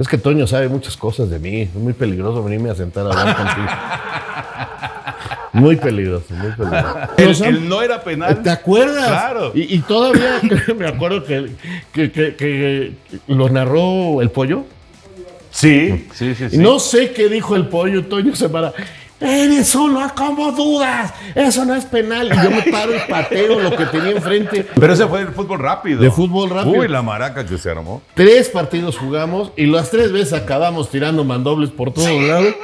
Es que Toño sabe muchas cosas de mí. Es muy peligroso venirme a sentar a hablar contigo. Muy peligroso, muy peligroso. El, no era penal. ¿Te acuerdas? Claro. Y, todavía me acuerdo que, lo narró el pollo. Sí, sí, mm. sí, sí. No sé qué dijo el pollo, Toño se para. Eres uno, ¿cómo dudas? Eso no es penal. yo me paro y pateo lo que tenía enfrente. Pero ese fue el fútbol rápido. De fútbol rápido. Uy, la maraca que se armó. Tres partidos jugamos y las tres veces acabamos tirando mandobles por todos lados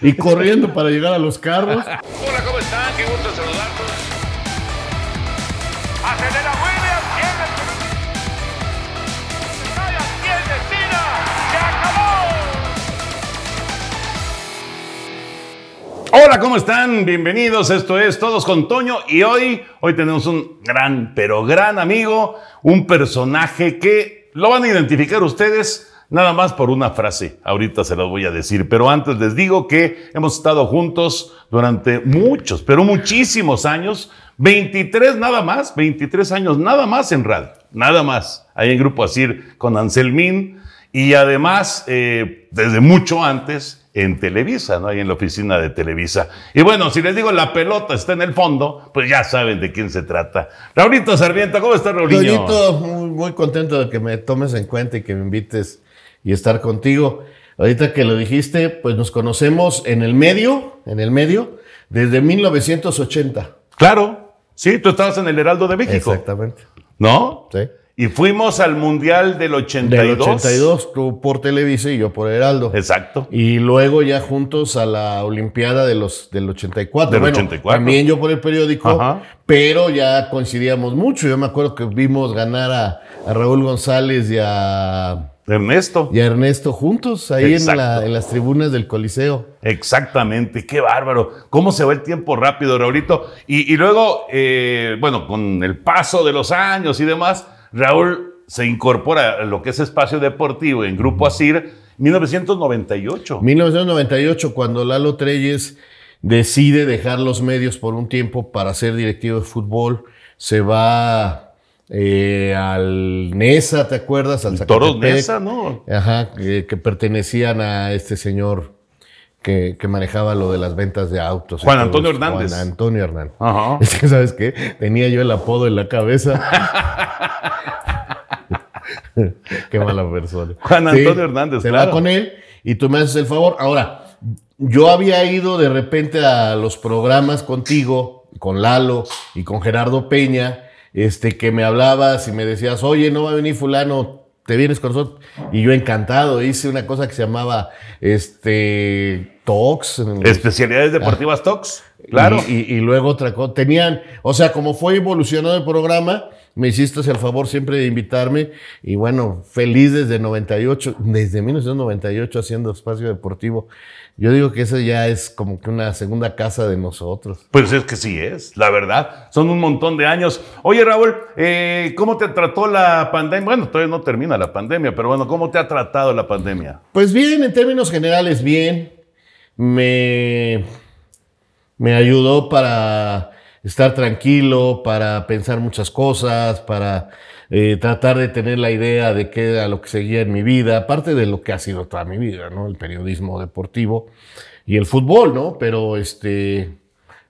y corriendo para llegar a los carros. Hola, ¿cómo están? Hola, ¿cómo están? Bienvenidos. Esto es Todos con Toño y hoy, hoy tenemos un gran, pero gran amigo, un personaje que lo van a identificar ustedes nada más por una frase. Ahorita se los voy a decir, pero antes les digo que hemos estado juntos durante muchos, pero muchísimos años, 23 nada más, 23 años nada más en radio, nada más. Ahí en Grupo Asir con Anselmín, y además, eh, desde mucho antes, en Televisa, ¿no? Ahí en la oficina de Televisa. Y bueno, si les digo la pelota está en el fondo, pues ya saben de quién se trata. Raulito Sarmiento, ¿cómo estás, Raulito? Raulito, muy, muy contento de que me tomes en cuenta y que me invites y estar contigo. Ahorita que lo dijiste, pues nos conocemos en el medio, en el medio, desde 1980. Claro, sí, tú estabas en el Heraldo de México. Exactamente. ¿No? Sí. Y fuimos al Mundial del 82. Del 82, tú por Televisa y yo por Heraldo. Exacto. Y luego ya juntos a la Olimpiada de los, del 84. Del bueno, 84. También yo por el periódico, pero ya coincidíamos mucho. Yo me acuerdo que vimos ganar a, Raúl González y a... Ernesto. Y a Ernesto juntos, ahí en, las tribunas del Coliseo. Exactamente, qué bárbaro. ¿Cómo se va el tiempo rápido, Raulito? Y, luego, eh, bueno, con el paso de los años y demás Raúl se incorpora a lo que es espacio deportivo en Grupo Asir 1998. 1998, cuando Lalo Treyes decide dejar los medios por un tiempo para ser directivo de fútbol, se va eh, al NESA, ¿te acuerdas? Al Toros NESA, ¿no? Ajá, eh, que pertenecían a este señor que, manejaba lo de las ventas de autos. Juan Antonio Hernández. Juan Antonio Hernández. Es que, ¿sabes qué? Tenía yo el apodo en la cabeza. qué mala persona. Juan Antonio Hernández. Te va con él y tú me haces el favor. Ahora, yo había ido de repente a los programas contigo, con Lalo y con Gerardo Peña, este, que me hablabas y me decías, oye, no va a venir fulano, te vienes con nosotros. Y yo encantado, hice una cosa que se llamaba este Tox. Especialidades ah. deportivas Talks. Tox, claro. Y, luego otra cosa. Tenían, o sea, como fue evolucionado el programa, me hiciste el favor siempre de invitarme y bueno, feliz desde 98, desde 1998 haciendo espacio deportivo. Yo digo que eso ya es como que una segunda casa de nosotros. Pues es que sí es, la verdad. Son un montón de años. Oye, Raúl, eh, ¿cómo te trató la pandemia? Bueno, todavía no termina la pandemia, pero bueno, ¿cómo te ha tratado la pandemia? Pues bien, en términos generales, bien. Me, me ayudó para estar tranquilo, para pensar muchas cosas, para eh, tratar de tener la idea de qué era lo que seguía en mi vida, aparte de lo que ha sido toda mi vida, ¿no? El periodismo deportivo y el fútbol, ¿no? Pero este,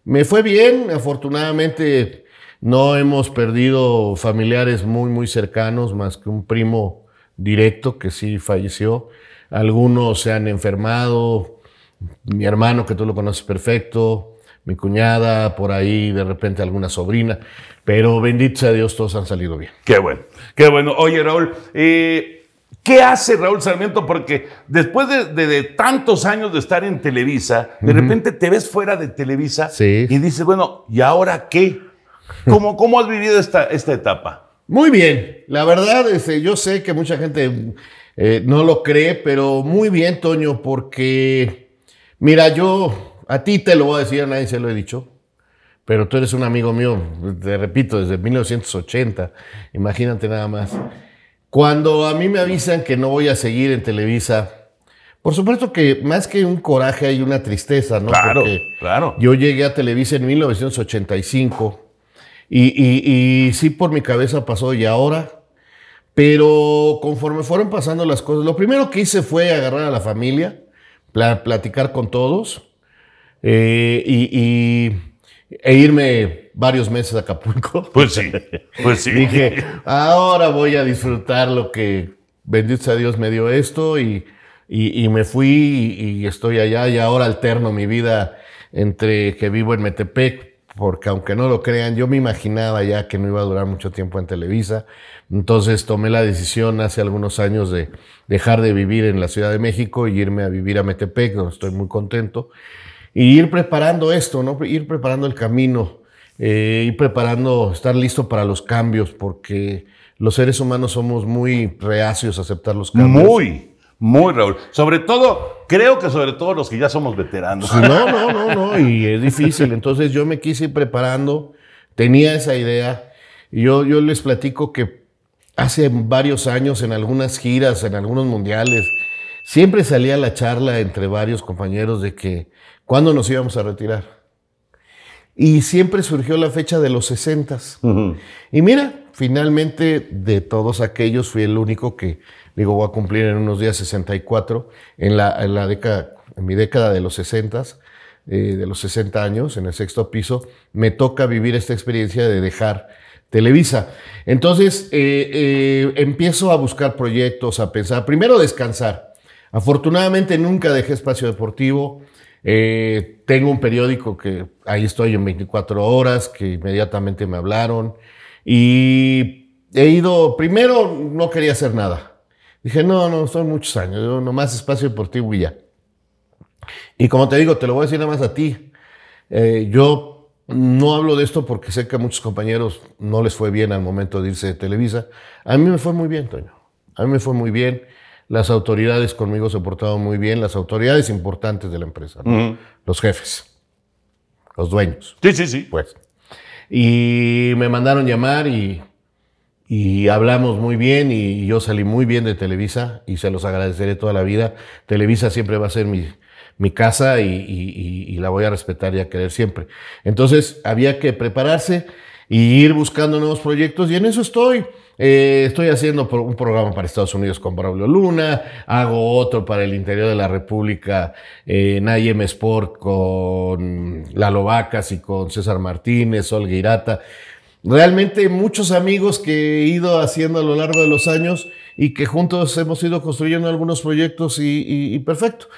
me fue bien, afortunadamente no hemos perdido familiares muy, muy cercanos, más que un primo directo que sí falleció. Algunos se han enfermado, mi hermano que tú lo conoces perfecto, mi cuñada, por ahí de repente alguna sobrina, pero bendito sea Dios, todos han salido bien. Qué bueno, qué bueno. Oye, Raúl, eh, ¿Qué hace Raúl Sarmiento? Porque después de, tantos años de estar en Televisa, de repente te ves fuera de Televisa y dices, bueno, ¿y ahora qué? ¿Cómo, cómo has vivido esta, esta etapa? Muy bien. La verdad, este, yo sé que mucha gente eh, no lo cree, pero muy bien, Toño, porque, mira, yo a ti te lo voy a decir, a nadie se lo he dicho, pero tú eres un amigo mío, te repito, desde 1980, imagínate nada más. Cuando a mí me avisan que no voy a seguir en Televisa, por supuesto que más que un coraje hay una tristeza, ¿no? Claro, claro. Yo llegué a Televisa en 1985 y, y, y, sí por mi cabeza pasó y ahora, pero conforme fueron pasando las cosas, lo primero que hice fue agarrar a la familia, platicar con todos eh, y, e irme varios meses a Acapulco. Pues sí, pues sí. Dije, ahora voy a disfrutar lo que, bendito sea Dios, me dio esto y, y, me fui y, estoy allá y ahora alterno mi vida entre que vivo en Metepec, porque aunque no lo crean, yo me imaginaba ya que no iba a durar mucho tiempo en Televisa, entonces tomé la decisión hace algunos años de dejar de vivir en la Ciudad de México y irme a vivir a Metepec, donde estoy muy contento. Y ir preparando esto, ¿no? Ir preparando el camino, eh, ir preparando, estar listo para los cambios, porque los seres humanos somos muy reacios a aceptar los cambios. Muy. Muy, Raúl. Sobre todo, creo que sobre todo los que ya somos veteranos. No, no, no, no, y es difícil. Entonces yo me quise ir preparando, tenía esa idea. Y yo, yo les platico que hace varios años, en algunas giras, en algunos mundiales, siempre salía la charla entre varios compañeros de que ¿Cuándo nos íbamos a retirar? Y siempre surgió la fecha de los 60. Y mira, finalmente de todos aquellos fui el único que, digo, voy a cumplir en unos días 64, en la, en década, en mi década de los 60, eh, de los 60 años, en el sexto piso, me toca vivir esta experiencia de dejar Televisa. Entonces, eh, eh, empiezo a buscar proyectos, a pensar, primero descansar. Afortunadamente nunca dejé espacio deportivo, eh, tengo un periódico que ahí estoy en 24 horas, que inmediatamente me hablaron. Y he ido, primero no quería hacer nada. Dije, no, no, son muchos años, nomás espacio deportivo y ya. Y como te digo, te lo voy a decir nada más a ti. Eh, yo no hablo de esto porque sé que a muchos compañeros no les fue bien al momento de irse de Televisa. A mí me fue muy bien, Toño. A mí me fue muy bien. Las autoridades conmigo se portado muy bien, las autoridades importantes de la empresa, los jefes, los dueños. Sí, sí, sí. Pues. Y me mandaron llamar y, hablamos muy bien y yo salí muy bien de Televisa y se los agradeceré toda la vida. Televisa siempre va a ser mi, casa y, y, la voy a respetar y a querer siempre. Entonces había que prepararse y ir buscando nuevos proyectos y en eso estoy. Eh, estoy haciendo un programa para Estados Unidos con Braulio Luna, hago otro para el interior de la República eh, en IM Sport con Lalo Vacas y con César Martínez, Olga Irata. Realmente muchos amigos que he ido haciendo a lo largo de los años y que juntos hemos ido construyendo algunos proyectos y, y perfecto.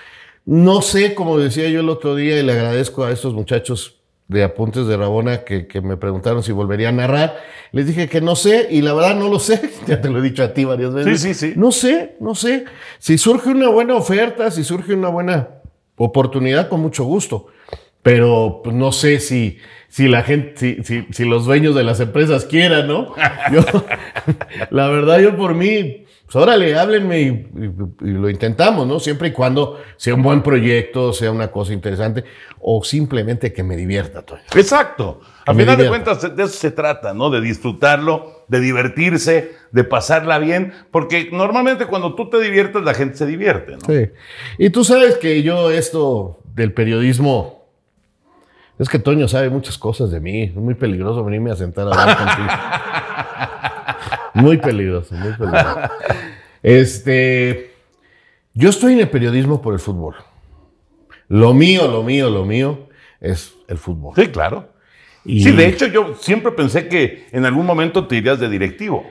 No sé, como decía yo el otro día, y le agradezco a estos muchachos de Apuntes de Rabona que, que, me preguntaron si volvería a narrar. Les dije que no sé y la verdad no lo sé. Ya te lo he dicho a ti varias veces. Sí, sí, sí. No sé, no sé. Si surge una buena oferta, si surge una buena oportunidad, con mucho gusto. Pero pues, no sé si, si la gente, si, si, si, los dueños de las empresas quieran, ¿no? Yo, la verdad, yo por mí pues órale, háblenme y, lo intentamos, ¿no? Siempre y cuando sea un buen proyecto, sea una cosa interesante o simplemente que me divierta. Toño. Exacto. a final de cuentas, de eso se trata, ¿no? De disfrutarlo, de divertirse, de pasarla bien, porque normalmente cuando tú te diviertes, la gente se divierte, ¿no? Sí. Y tú sabes que yo esto del periodismo... Es que Toño sabe muchas cosas de mí. Es muy peligroso venirme a sentar a hablar contigo. Muy peligroso, muy peligroso. Este, yo estoy en el periodismo por el fútbol. Lo mío, lo mío, lo mío es el fútbol. Sí, claro. Sí, de hecho yo siempre pensé que en algún momento te irías de directivo.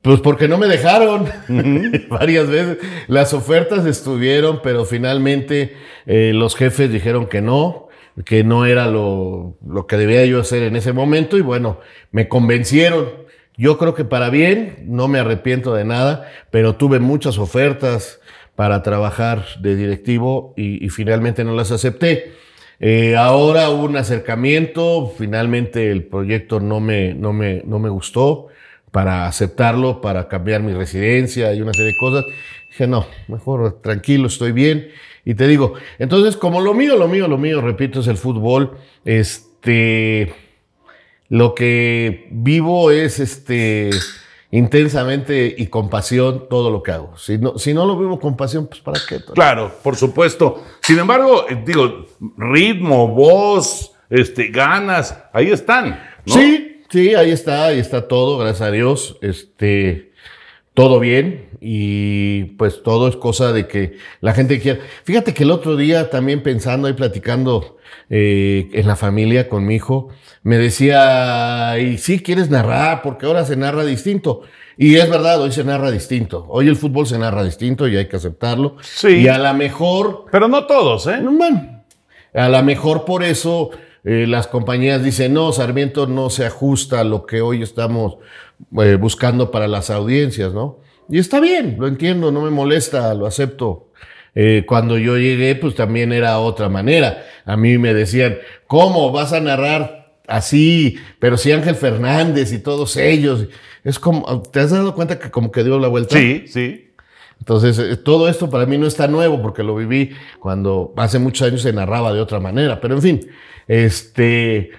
Pues porque no me dejaron varias veces. Las ofertas estuvieron, pero finalmente eh, los jefes dijeron que no, que no era lo, lo que debía yo hacer en ese momento y bueno, me convencieron yo creo que para bien, no me arrepiento de nada, pero tuve muchas ofertas para trabajar de directivo y, finalmente no las acepté. Eh, ahora hubo un acercamiento, finalmente el proyecto no me, no me, no me gustó para aceptarlo, para cambiar mi residencia y una serie de cosas. Dije, no, mejor tranquilo, estoy bien. Y te digo, entonces, como lo mío, lo mío, lo mío, repito, es el fútbol, este, lo que vivo es este intensamente y con pasión todo lo que hago. Si no, si no lo vivo con pasión, pues ¿para qué? Claro, por supuesto. Sin embargo, eh, digo, ritmo, voz, este, ganas, ahí están. Sí, sí, ahí está, ahí está todo, gracias a Dios. Este, todo bien y pues todo es cosa de que la gente quiera. Fíjate que el otro día también pensando y platicando eh, en la familia con mi hijo, me decía, y sí quieres narrar, porque ahora se narra distinto. Y es verdad, hoy se narra distinto. Hoy el fútbol se narra distinto y hay que aceptarlo. Sí. Y a lo mejor... Pero no todos, ¿eh? Bueno, a lo mejor por eso eh, las compañías dicen, no, Sarmiento no se ajusta a lo que hoy estamos eh, buscando para las audiencias, ¿no? Y está bien, lo entiendo, no me molesta, lo acepto. Eh, cuando yo llegué, pues también era otra manera. A mí me decían, ¿cómo vas a narrar así? Pero si Ángel Fernández y todos ellos. Es como, ¿te has dado cuenta que como que dio la vuelta? Sí, sí. Entonces, eh, todo esto para mí no está nuevo porque lo viví cuando hace muchos años se narraba de otra manera. Pero en fin, este,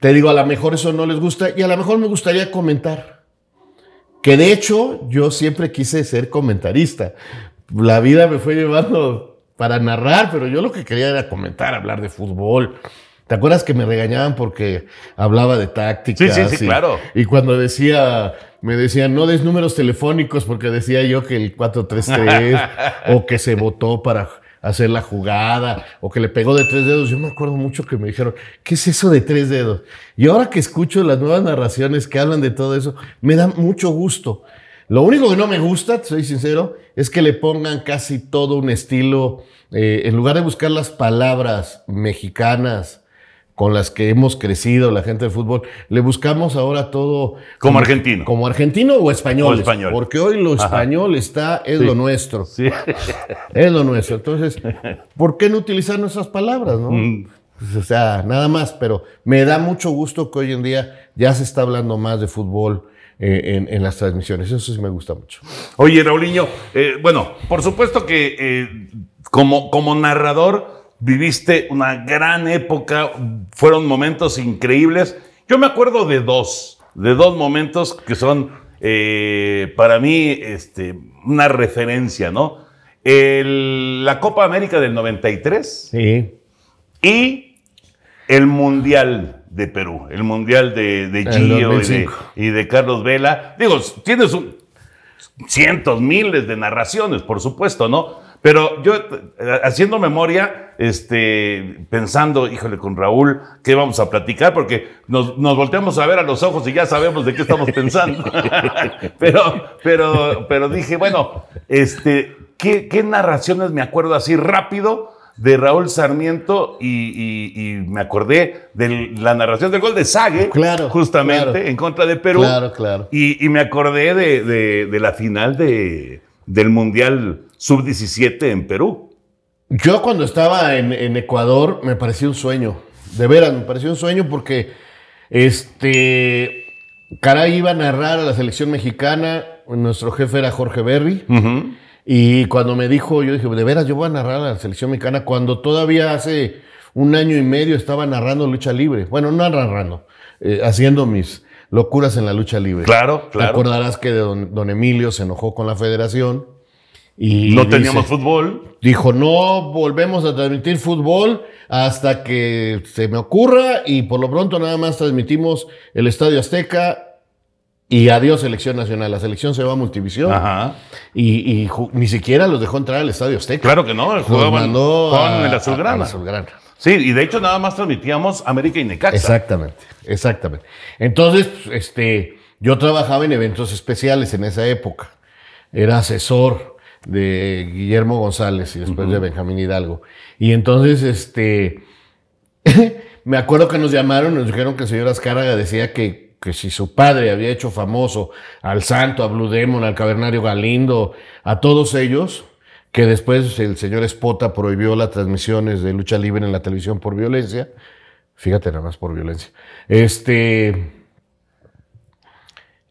te digo, a lo mejor eso no les gusta y a lo mejor me gustaría comentar. Que de hecho yo siempre quise ser comentarista. La vida me fue llevando para narrar, pero yo lo que quería era comentar, hablar de fútbol. ¿Te acuerdas que me regañaban porque hablaba de tácticas? Sí, sí, sí, claro. Y cuando decía me decían, no des números telefónicos porque decía yo que el 433 o que se votó para hacer la jugada o que le pegó de tres dedos. Yo me acuerdo mucho que me dijeron, ¿qué es eso de tres dedos? Y ahora que escucho las nuevas narraciones que hablan de todo eso, me da mucho gusto. Lo único que no me gusta, soy sincero, es que le pongan casi todo un estilo, eh, en lugar de buscar las palabras mexicanas, con las que hemos crecido, la gente de fútbol, le buscamos ahora todo... Como, argentino. Como argentino o español. español. Porque hoy lo español está, es lo nuestro. Sí. Es lo nuestro. Entonces, ¿por qué no utilizar nuestras palabras? ¿no? Mm. Pues, o sea, nada más, pero me da mucho gusto que hoy en día ya se está hablando más de fútbol, eh, en, las transmisiones. Eso sí me gusta mucho. Oye, Raulinho, eh, bueno, por supuesto que eh, como, como narrador viviste una gran época, fueron momentos increíbles. Yo me acuerdo de dos, de dos momentos que son eh, para mí este, una referencia, ¿no? la Copa América del 93 sí. y el Mundial de Perú, el Mundial de, Gio y de, Carlos Vela. Digo, tienes cientos, miles de narraciones, por supuesto, ¿no? Pero yo, eh, haciendo memoria, este, pensando, híjole, con Raúl, ¿qué vamos a platicar? Porque nos, volteamos a ver a los ojos y ya sabemos de qué estamos pensando. pero, pero, pero dije, bueno, este, ¿qué, narraciones me acuerdo así rápido? De Raúl Sarmiento y, me acordé de la narración del gol de Sague, justamente en contra de Perú. Claro, claro. Y, me acordé de, la final del Mundial sub-17 en Perú. Yo cuando estaba en, Ecuador me pareció un sueño. De veras, me pareció un sueño porque este. Caray iba a narrar a la selección mexicana. Nuestro jefe era Jorge Berry. Y cuando me dijo, yo dije, de veras, yo voy a narrar a la selección mexicana. Cuando todavía hace un año y medio estaba narrando lucha libre. Bueno, no narrando, eh, haciendo mis locuras en la lucha libre. Claro, claro. Te acordarás que don Emilio se enojó con la federación y no teníamos fútbol. Dijo, no volvemos a transmitir fútbol hasta que se me ocurra y por lo pronto nada más transmitimos el Estadio Azteca y adiós selección nacional. La selección se va a multivisión. Ajá. Y, ni siquiera los dejó entrar al Estadio Azteca. Claro que no, jugaban con el Azulgrana. azulgrana. Sí, y de hecho nada más transmitíamos América y Necaxa. Exactamente, exactamente. Entonces, pues, este, yo trabajaba en eventos especiales en esa época. Era asesor de Guillermo González y después de Benjamín Hidalgo. Y entonces, este, me acuerdo que nos llamaron, nos dijeron que el señor Azcárraga decía que, que si su padre había hecho famoso al Santo, a Blue Demon, al Cavernario Galindo, a todos ellos, que después el señor Espota prohibió las transmisiones de lucha libre en la televisión por violencia, fíjate nada más por violencia, este,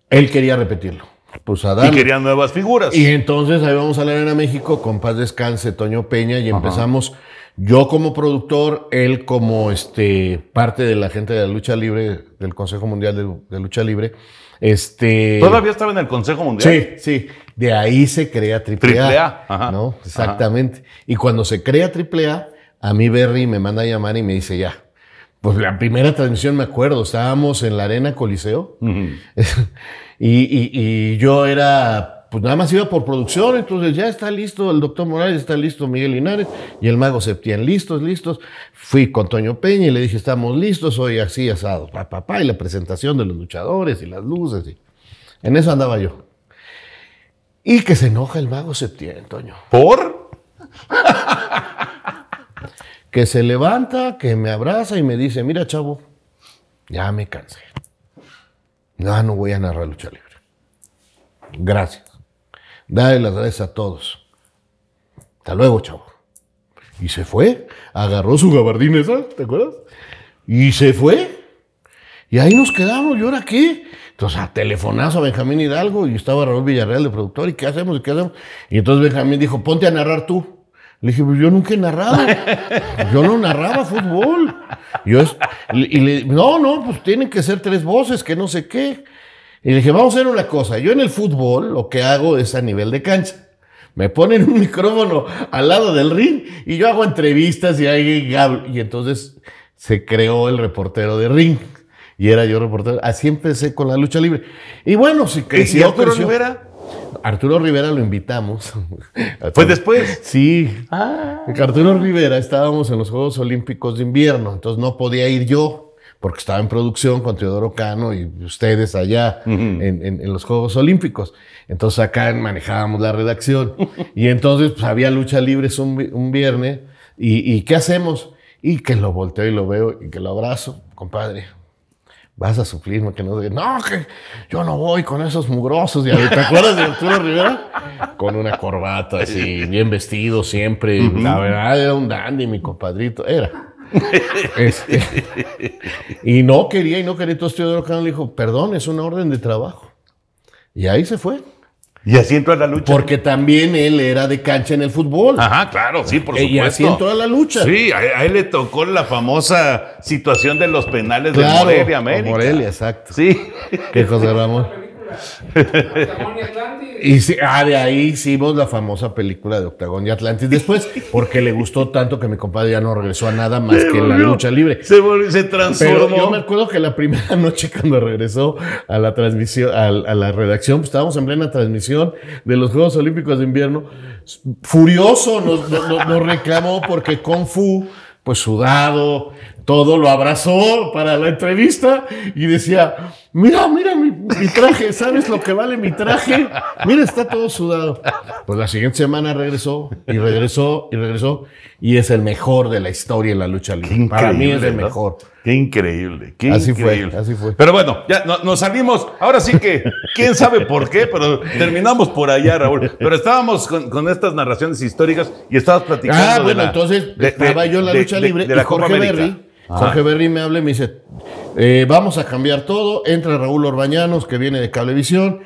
él quería repetirlo pues Y querían nuevas figuras. Y entonces ahí vamos a la Arena México con Paz Descanse, Toño Peña, y empezamos yo como productor, él como este, parte de la gente de la lucha libre, del Consejo Mundial de, Lucha Libre. Este, ¿Todavía estaba en el Consejo Mundial? Sí, sí. De ahí se crea AAA. ¿no? Exactamente. Y cuando se crea AAA, a mí Berry me manda a llamar y me dice ya. Pues la primera transmisión me acuerdo, estábamos en la Arena Coliseo. Y, yo era, pues nada más iba por producción, entonces ya está listo el doctor Morales, está listo Miguel Linares y el mago Septién, listos, listos. Fui con Toño Peña y le dije, estamos listos, hoy así asados, papá, y la presentación de los luchadores y las luces. Y... En eso andaba yo. Y que se enoja el mago Septién, Toño. ¿Por? que se levanta, que me abraza y me dice, mira chavo, ya me cansé. No, no voy a narrar lucha libre. Gracias. Dale las gracias a todos. Hasta luego, chavo. Y se fue. Agarró su gabardina esa, ¿te acuerdas? Y se fue. Y ahí nos quedamos. ¿Y ahora qué? Entonces, a telefonazo a Benjamín Hidalgo y estaba Raúl Villarreal de productor. ¿Y qué hacemos? ¿Y qué hacemos? Y entonces Benjamín dijo, ponte a narrar tú. Le dije, pues yo nunca he narrado. Yo no narraba fútbol. Yo es, y le, no, no, pues tienen que ser tres voces, que no sé qué. Y le dije, vamos a hacer una cosa. Yo en el fútbol lo que hago es a nivel de cancha. Me ponen un micrófono al lado del ring y yo hago entrevistas y ahí Y entonces se creó el reportero de ring. Y era yo reportero. Así empecé con la lucha libre. Y bueno, si creció. pero Arturo Rivera lo invitamos. Pues después. Sí. Ah. Arturo Rivera estábamos en los Juegos Olímpicos de Invierno, entonces no podía ir yo porque estaba en producción con Teodoro Cano y ustedes allá en, los Juegos Olímpicos. Entonces acá manejábamos la redacción y entonces pues, había lucha libre un, viernes y ¿qué hacemos? Y que lo volteo y lo veo y que lo abrazo, compadre, vas a sufrir, que no no, que yo no voy con esos mugrosos. ¿Te acuerdas de Arturo Rivera? Con una corbata así, bien vestido siempre. La verdad ah, era un dandy, mi compadrito, era. Este, y no quería, y no quería. Entonces Teodoro Cano le dijo, perdón, es una orden de trabajo. Y ahí se fue. Y así a la lucha. Porque también él era de cancha en el fútbol. Ajá, claro, sí, por supuesto. Eh, y así a la lucha. Sí, a, él le tocó la famosa situación de los penales de Morelia, América. Morelia, exacto. Sí. Que José Ramón y ah, de ahí hicimos la famosa película de Octagon y Atlantis después, porque le gustó tanto que mi compadre ya no regresó a nada más que la lucha libre. Se, transformó. yo me acuerdo que la primera noche cuando regresó a la transmisión, a, la redacción, pues estábamos en plena transmisión de los Juegos Olímpicos de Invierno. Furioso nos, nos reclamó porque Kung Fu pues sudado, todo lo abrazó para la entrevista y decía, mira, mira mi, traje, ¿sabes lo que vale mi traje? Mira, está todo sudado. Pues la siguiente semana regresó y regresó y regresó y es el mejor de la historia en la lucha libre. Para mí es el mejor. Qué increíble, qué increíble. así fue. Pero bueno, ya nos salimos. Ahora sí que, quién sabe por qué, pero terminamos por allá, Raúl. Pero estábamos con, estas narraciones históricas y estabas platicando. Ah, bueno, entonces estaba yo en la lucha libre de, Jorge Berry. Ah. Jorge Berry me habla y me dice: eh, Vamos a cambiar todo. Entra Raúl Orbañanos, que viene de Cablevisión.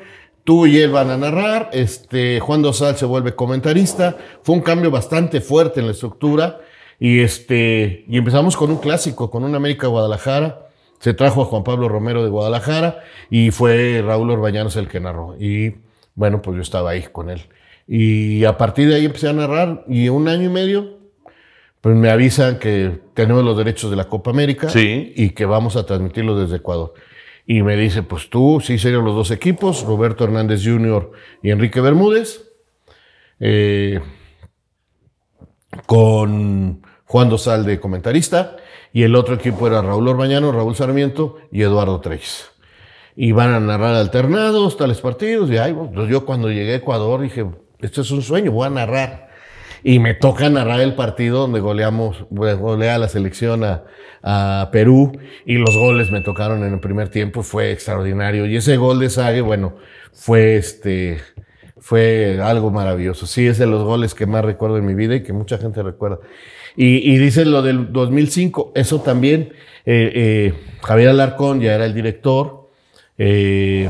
Tú y él van a narrar. Este, Juan Dosal se vuelve comentarista. Fue un cambio bastante fuerte en la estructura y, este, y empezamos con un clásico, con un América Guadalajara. Se trajo a Juan Pablo Romero de Guadalajara y fue Raúl Orbañanos el que narró. Y bueno, pues yo estaba ahí con él. Y a partir de ahí empecé a narrar y un año y medio, pues me avisan que tenemos los derechos de la Copa América sí. y que vamos a transmitirlo desde Ecuador. Y me dice, pues tú, sí serían los dos equipos, Roberto Hernández Jr. y Enrique Bermúdez. Eh, con Juan Dosal de comentarista y el otro equipo era Raúl Orbañano, Raúl Sarmiento y Eduardo Treix. Y van a narrar alternados, tales partidos. Y ay, pues yo cuando llegué a Ecuador dije, esto es un sueño, voy a narrar. Y me toca narrar el partido donde goleamos, golea la selección a, Perú y los goles me tocaron en el primer tiempo, fue extraordinario. Y ese gol de Sague, bueno, fue este, fue algo maravilloso. Sí, es de los goles que más recuerdo en mi vida y que mucha gente recuerda. Y, y dice lo del 2005, eso también, eh, eh, Javier Alarcón ya era el director, eh,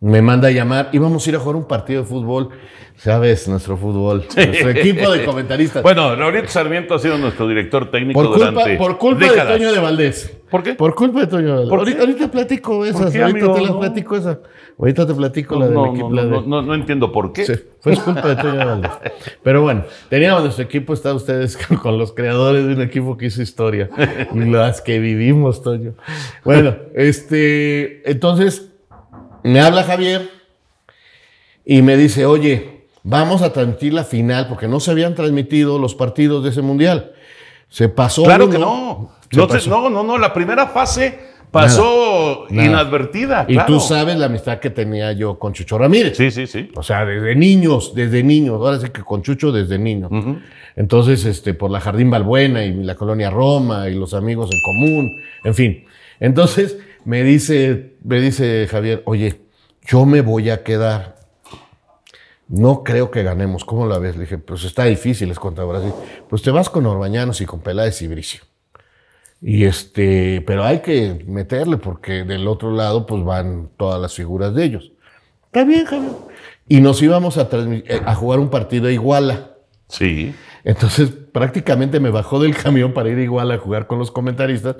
me manda a llamar, íbamos a ir a jugar un partido de fútbol, sabes, nuestro fútbol, nuestro equipo de comentaristas. bueno, Laurito Sarmiento ha sido nuestro director técnico por culpa, durante Por culpa de de Valdés. ¿Por qué? Por culpa de Toño. Ahorita, ahorita, platico esas. ahorita te platico esa. Ahorita te platico no, la del equipo. de... no, entiendo por qué. fue culpa de Toño Pero bueno, teníamos nuestro equipo, está ustedes con los creadores de un equipo que hizo historia. las que vivimos, Toño. Bueno, este, entonces me habla Javier y me dice, oye, vamos a transmitir la final porque no se habían transmitido los partidos de ese mundial. Se pasó. Claro que no. No, no, no, no, la primera fase pasó inadvertida. Y tú sabes la amistad que tenía yo con Chucho Ramírez. Sí, sí, sí. O sea, desde niños, desde niños. Ahora sí que con Chucho desde niño. Entonces, este, por la Jardín Balbuena y la colonia Roma y los amigos en común, en fin. Entonces me dice, me dice Javier, oye, yo me voy a quedar. No creo que ganemos. ¿Cómo la ves? Le dije, pues está difícil, es contaba Brasil. Pues te vas con Orbañanos y con Peláez y Bricio. Y este, pero hay que meterle porque del otro lado pues van todas las figuras de ellos. Está bien, Javier. Y nos íbamos a, eh, jugar un partido a Iguala. Sí. Entonces prácticamente me bajó del camión para ir igual a jugar con los comentaristas.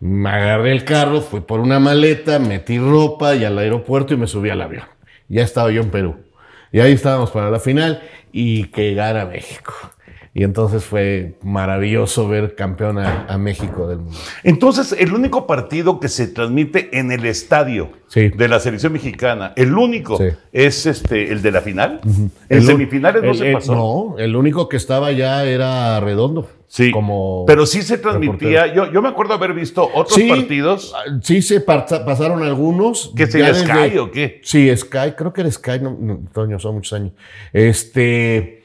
Me agarré el carro, fui por una maleta, metí ropa y al aeropuerto y me subí al avión. Ya estaba yo en Perú. Y ahí estábamos para la final y que gana México. Y entonces fue maravilloso ver campeón a, México del mundo. Entonces, el único partido que se transmite en el estadio de la selección mexicana, el único, es este el de la final. En el semifinales no se pasó. No, el único que estaba ya era redondo. Sí. Como pero sí se transmitía. Yo, yo, me acuerdo haber visto otros partidos. Ah, sí, se pasaron algunos. ¿Que se Sky o qué? Sí, Sky, creo que era Sky, no, son muchos años. Este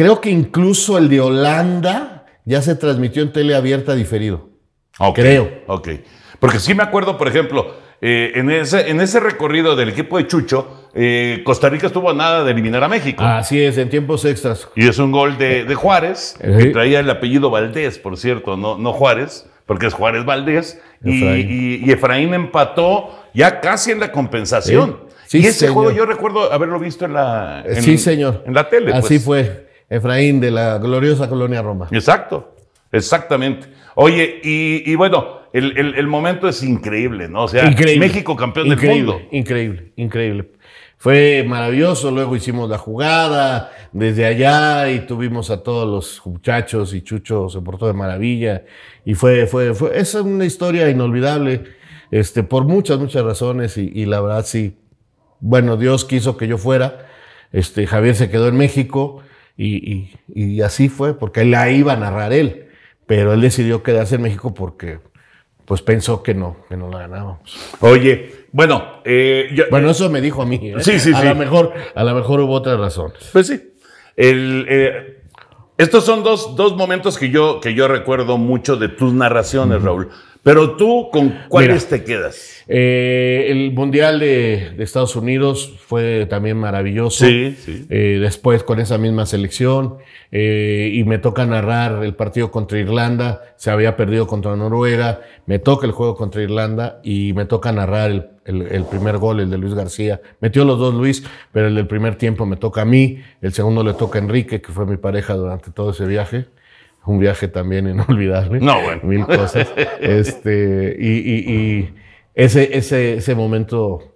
Creo que incluso el de Holanda ya se transmitió en tele abierta diferido. creo. Ok. Porque sí me acuerdo, por ejemplo, eh, en, ese, recorrido del equipo de Chucho, eh, Costa Rica estuvo a nada de eliminar a México. Así es, en tiempos extras. Y es un gol de, Juárez, que traía el apellido Valdés, por cierto, no, Juárez, porque es Juárez Valdés. Y, Efraín empató ya casi en la compensación. Sí. y ese juego yo recuerdo haberlo visto en la, sí, señor. En la tele. Así pues. fue. Efraín de la gloriosa colonia Roma. Exacto, exactamente. Oye, y, bueno, el, el, momento es increíble, ¿no? O sea, México campeón del mundo. Increíble, increíble. Fue maravilloso, luego hicimos la jugada desde allá y tuvimos a todos los muchachos y Chucho se portó de maravilla y fue, fue, fue, es una historia inolvidable, este, por muchas, muchas razones y, y la verdad sí, bueno, Dios quiso que yo fuera, este, Javier se quedó en México, y, así fue, porque la iba a narrar él. Pero él decidió quedarse en México porque pues pensó que no, que no la ganábamos. Oye, bueno, eh, bueno, eso me dijo a mí. ¿eh? Sí, sí, a sí. Lo mejor, a lo mejor hubo otra razón. Pues sí. Eh, estos son dos, momentos que yo, que yo recuerdo mucho de tus narraciones, Raúl. Pero tú, ¿con cuáles te quedas? Eh, el Mundial de, Estados Unidos fue también maravilloso. Sí, eh, después con esa misma selección. Eh, y me toca narrar el partido contra Irlanda. Se había perdido contra Noruega. Me toca el juego contra Irlanda y me toca narrar el, el, primer gol, el de Luis García. Metió los dos Luis, pero el del primer tiempo me toca a mí. El segundo le toca a Enrique, que fue mi pareja durante todo ese viaje un viaje también inolvidable. No, bueno. Mil cosas. Este, y, ese, ese, ese, momento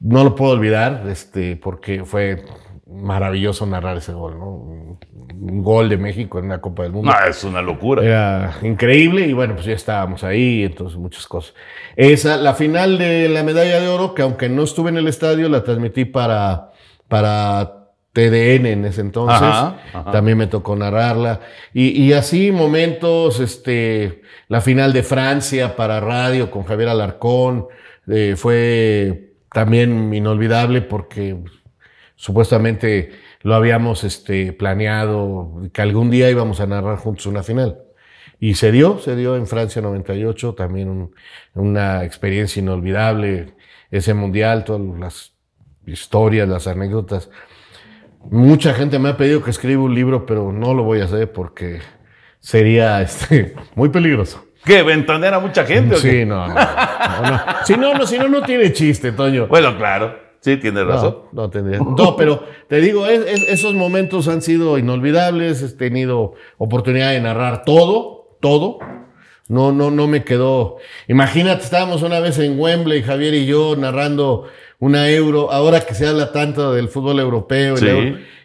no lo puedo olvidar, este, porque fue maravilloso narrar ese gol, ¿no? Un gol de México en una Copa del Mundo. No, ah, es una locura. Era increíble y bueno, pues ya estábamos ahí, entonces muchas cosas. Esa, la final de la medalla de oro, que aunque no estuve en el estadio, la transmití para, para TDN en ese entonces. También me tocó narrarla. Y, así momentos, este, la final de Francia para radio con Javier Alarcón eh, fue también inolvidable porque supuestamente lo habíamos este, planeado que algún día íbamos a narrar juntos una final. Y se dio, se dio en Francia 98, también una experiencia inolvidable, ese mundial, todas las historias, las anécdotas. Mucha gente me ha pedido que escriba un libro, pero no lo voy a hacer porque sería este, muy peligroso. ¿Qué? ¿Ventanear a mucha gente? Sí, No, no, Si no, no, si no, no tiene chiste, Toño. Bueno, claro. Sí, tiene razón. No, no tendría. No, pero te digo, esos momentos han sido inolvidables. He tenido oportunidad de narrar todo, todo. No, no, no me quedó. Imagínate, estábamos una vez en Wembley, Javier y yo, narrando una euro. Ahora que se habla tanto del fútbol europeo,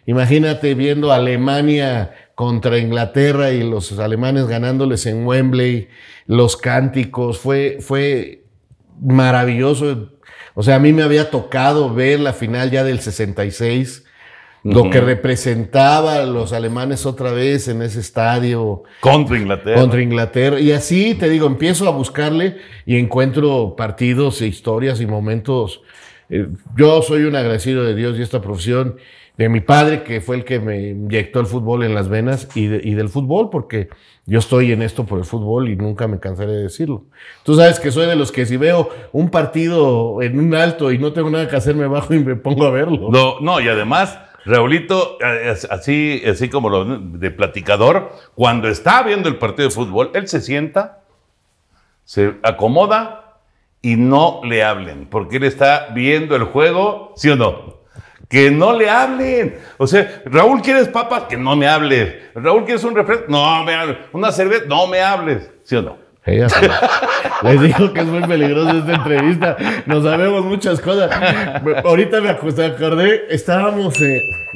imagínate viendo Alemania contra Inglaterra y los alemanes ganándoles en Wembley, los cánticos, fue, fue maravilloso. O sea, a mí me había tocado ver la final ya del 66 lo que representaba a los alemanes otra vez en ese estadio. Contra Inglaterra. Contra Inglaterra. Y así, te digo, empiezo a buscarle y encuentro partidos, e historias y momentos eh, yo soy un agradecido de Dios y esta profesión de mi padre, que fue el que me inyectó el fútbol en las venas y, del fútbol, porque yo estoy en esto por el fútbol y nunca me cansaré de decirlo. Tú sabes que soy de los que si veo un partido en un alto y no tengo nada que hacer, me bajo y me pongo a verlo. No, no y además... Raulito, eh, así, así como lo de platicador, cuando está viendo el partido de fútbol, él se sienta, se acomoda y no le hablen, porque él está viendo el juego, ¿sí o no? Que no le hablen. O sea, Raúl, ¿quieres papas? Que no me hables. Raúl, ¿quieres un refresco? No me hables. ¿Una cerveza? No me hables. ¿Sí o no? Les digo que es muy peligroso esta entrevista. nos sabemos muchas cosas. Ahorita me acordé, estábamos,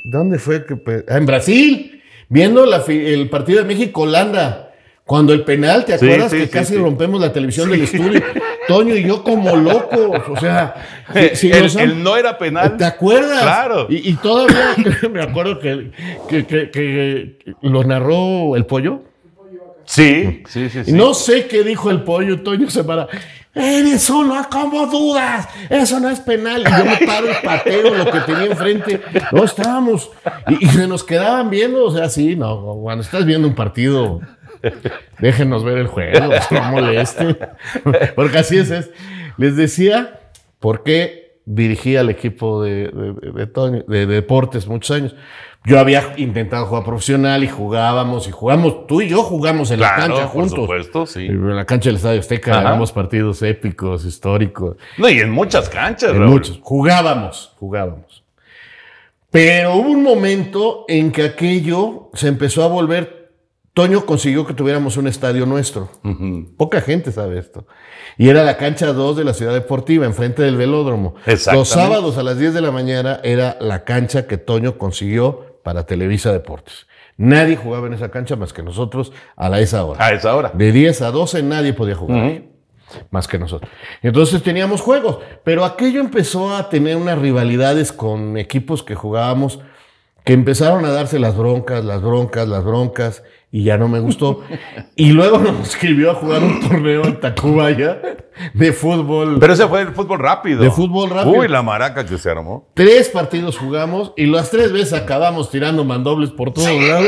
¿dónde fue? Que ah, en Brasil, viendo el partido de México-Holanda. Cuando el penal, ¿te acuerdas que casi rompemos la televisión del estudio? Toño y yo como locos. O sea, si, eh, el, no era penal. ¿Te acuerdas? Claro. Y, todavía me acuerdo que, lo narró el pollo. Sí, sí, sí, sí. No sé qué dijo el pollo, Toño se para. Eres uno, ¿cómo dudas? Eso no es penal. yo me paro y pateo lo que tenía enfrente. No estábamos. Y, y se nos quedaban viendo. O sea, sí, no, cuando estás viendo un partido Déjenos ver el juego, no moleste. Porque así es, es. Les decía por qué dirigí al equipo de, de, deportes muchos años. Yo había intentado jugar profesional y jugábamos y jugamos, tú y yo jugamos en la cancha juntos. Por En la cancha del Estadio Azteca jugábamos partidos épicos, históricos. No, y en muchas canchas, En muchos. Jugábamos, jugábamos. Pero hubo un momento en que aquello se empezó a volver Toño consiguió que tuviéramos un estadio nuestro. Poca gente sabe esto. Y era la cancha 2 de la Ciudad Deportiva, enfrente del velódromo. Los sábados a las 10 de la mañana era la cancha que Toño consiguió para Televisa Deportes. Nadie jugaba en esa cancha más que nosotros a la esa hora. A esa hora. De 10 a 12 nadie podía jugar. Más que nosotros. Entonces teníamos juegos, pero aquello empezó a tener unas rivalidades con equipos que jugábamos, que empezaron a darse las broncas, las broncas, las broncas y ya no me gustó. y luego nos escribió a jugar un torneo en Tacubaya de fútbol. Pero ese fue el fútbol rápido. De fútbol rápido. Uy, la maraca que se armó. Tres partidos jugamos y las tres veces acabamos tirando mandobles por todo lado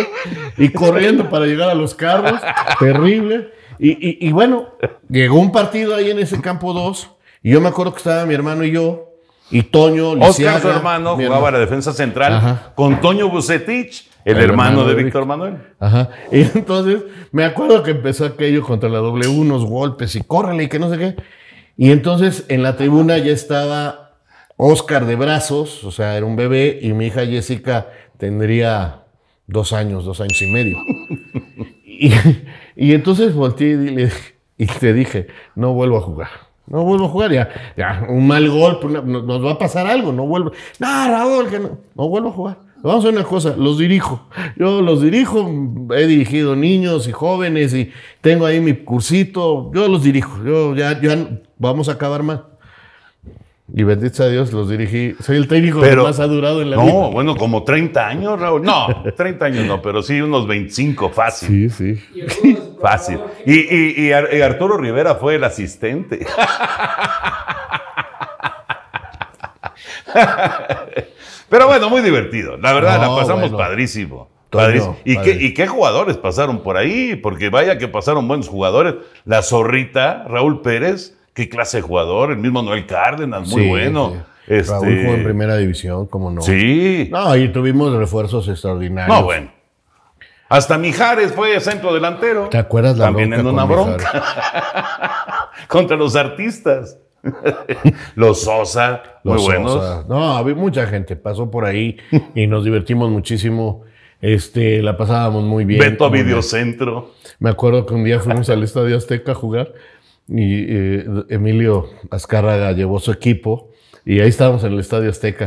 y corriendo para llegar a los carros. Terrible. Y, bueno, llegó un partido ahí en ese campo 2 y yo me acuerdo que estaba mi hermano y yo. Y Toño, Oscar, su hermano, jugaba la defensa central con Toño Bucetich el, hermano, de, Víctor Manuel. Ajá. Y entonces me acuerdo que empezó aquello contra la W, unos golpes y córrele y que no sé qué. Y entonces en la tribuna ya estaba Oscar de brazos, o sea, era un bebé, y mi hija Jessica tendría dos años, dos años y medio. y, entonces volteé y, y te dije, no vuelvo a jugar. No vuelvo a jugar, ya, ya, un mal golpe, nos, va a pasar algo, no vuelvo. No, Raúl, no vuelvo a jugar. Vamos a hacer una cosa, los dirijo. Yo los dirijo, he dirigido niños y jóvenes y tengo ahí mi cursito, yo los dirijo, yo ya, ya vamos a acabar mal. Y bendito sea Dios, los dirigí. Soy el técnico que más ha durado en la vida. No, bueno, como 30 años, Raúl. No, 30 años no, pero sí unos 25, fácil. Sí, sí. fácil. y Arturo Rivera fue el asistente. Pero bueno, muy divertido. La verdad, la pasamos padrísimo. ¿Y, qué, ¿Y, qué, jugadores pasaron por ahí, porque vaya que pasaron buenos jugadores. La zorrita, Raúl Pérez, qué clase de jugador, el mismo Noel Cárdenas, muy bueno. Este, Raúl jugó en primera división, como no. Sí. No, y tuvimos refuerzos extraordinarios. No, bueno. Hasta Mijares fue centro delantero. ¿Te acuerdas la También en una bronca. Contra los artistas. los Sosa, los muy buenos. No, había mucha gente, pasó por ahí y nos divertimos muchísimo. Este, la pasábamos muy bien. Beto Videocentro. Me acuerdo que un día fuimos al Estadio Azteca a jugar y eh, Emilio Azcárraga llevó su equipo y ahí estábamos en el Estadio Azteca,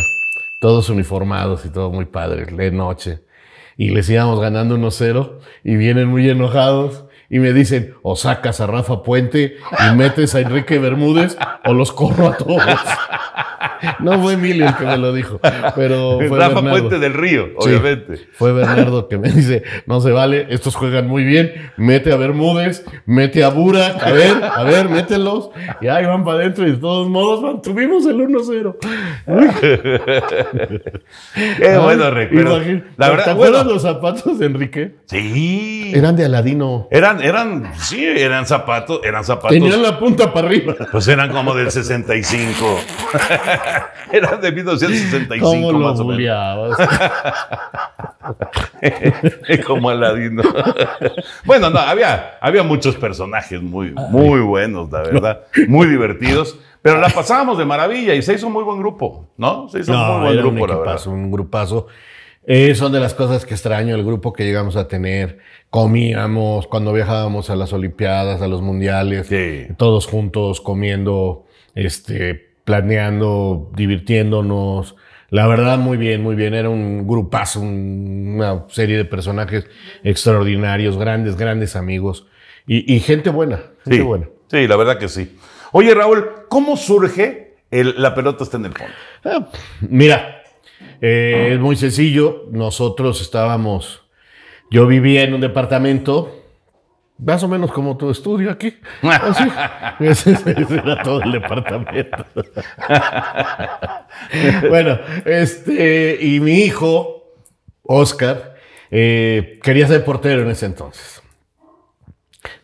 todos uniformados y todos muy padres de noche. Y les íbamos ganando 1-0 y vienen muy enojados y me dicen, o sacas a Rafa Puente y metes a Enrique Bermúdez o los corro a todos. No fue Emilio el que me lo dijo, pero fue Rafa Puente del Río, obviamente. fue Bernardo que me dice, no se vale, estos juegan muy bien, mete a Bermúdez, mete a Burak, a ver, a ver, mételos. Y ahí van para adentro y de todos modos mantuvimos el 1-0. Qué bueno recuerdo. ¿Te acuerdas los zapatos de Enrique? Sí. Eran de Aladino. Eran eran, sí, eran zapatos, eran zapatos. Tenían la punta para arriba. Pues eran como del 65. eran de 1965 como Aladino. bueno, no, había, muchos personajes muy, muy buenos, la verdad, muy divertidos. Pero la pasábamos de maravilla y se hizo un muy buen grupo, ¿no? Se hizo un muy buen grupo, Un grupazo. Eh, son de las cosas que extraño el grupo que llegamos a tener. Comíamos cuando viajábamos a las Olimpiadas, a los Mundiales, todos juntos comiendo, este, planeando, divirtiéndonos. La verdad, muy bien, muy bien. Era un grupazo, una serie de personajes extraordinarios, grandes, grandes amigos y, gente buena. sí, Sí, la verdad que sí. Oye, Raúl, ¿cómo surge la pelota está en el fondo? Ah, mira, eh, es muy sencillo. Nosotros estábamos. Yo vivía en un departamento, más o menos como tu estudio aquí. Ese, era todo el departamento. bueno, este. Y mi hijo, Oscar, eh, quería ser portero en ese entonces.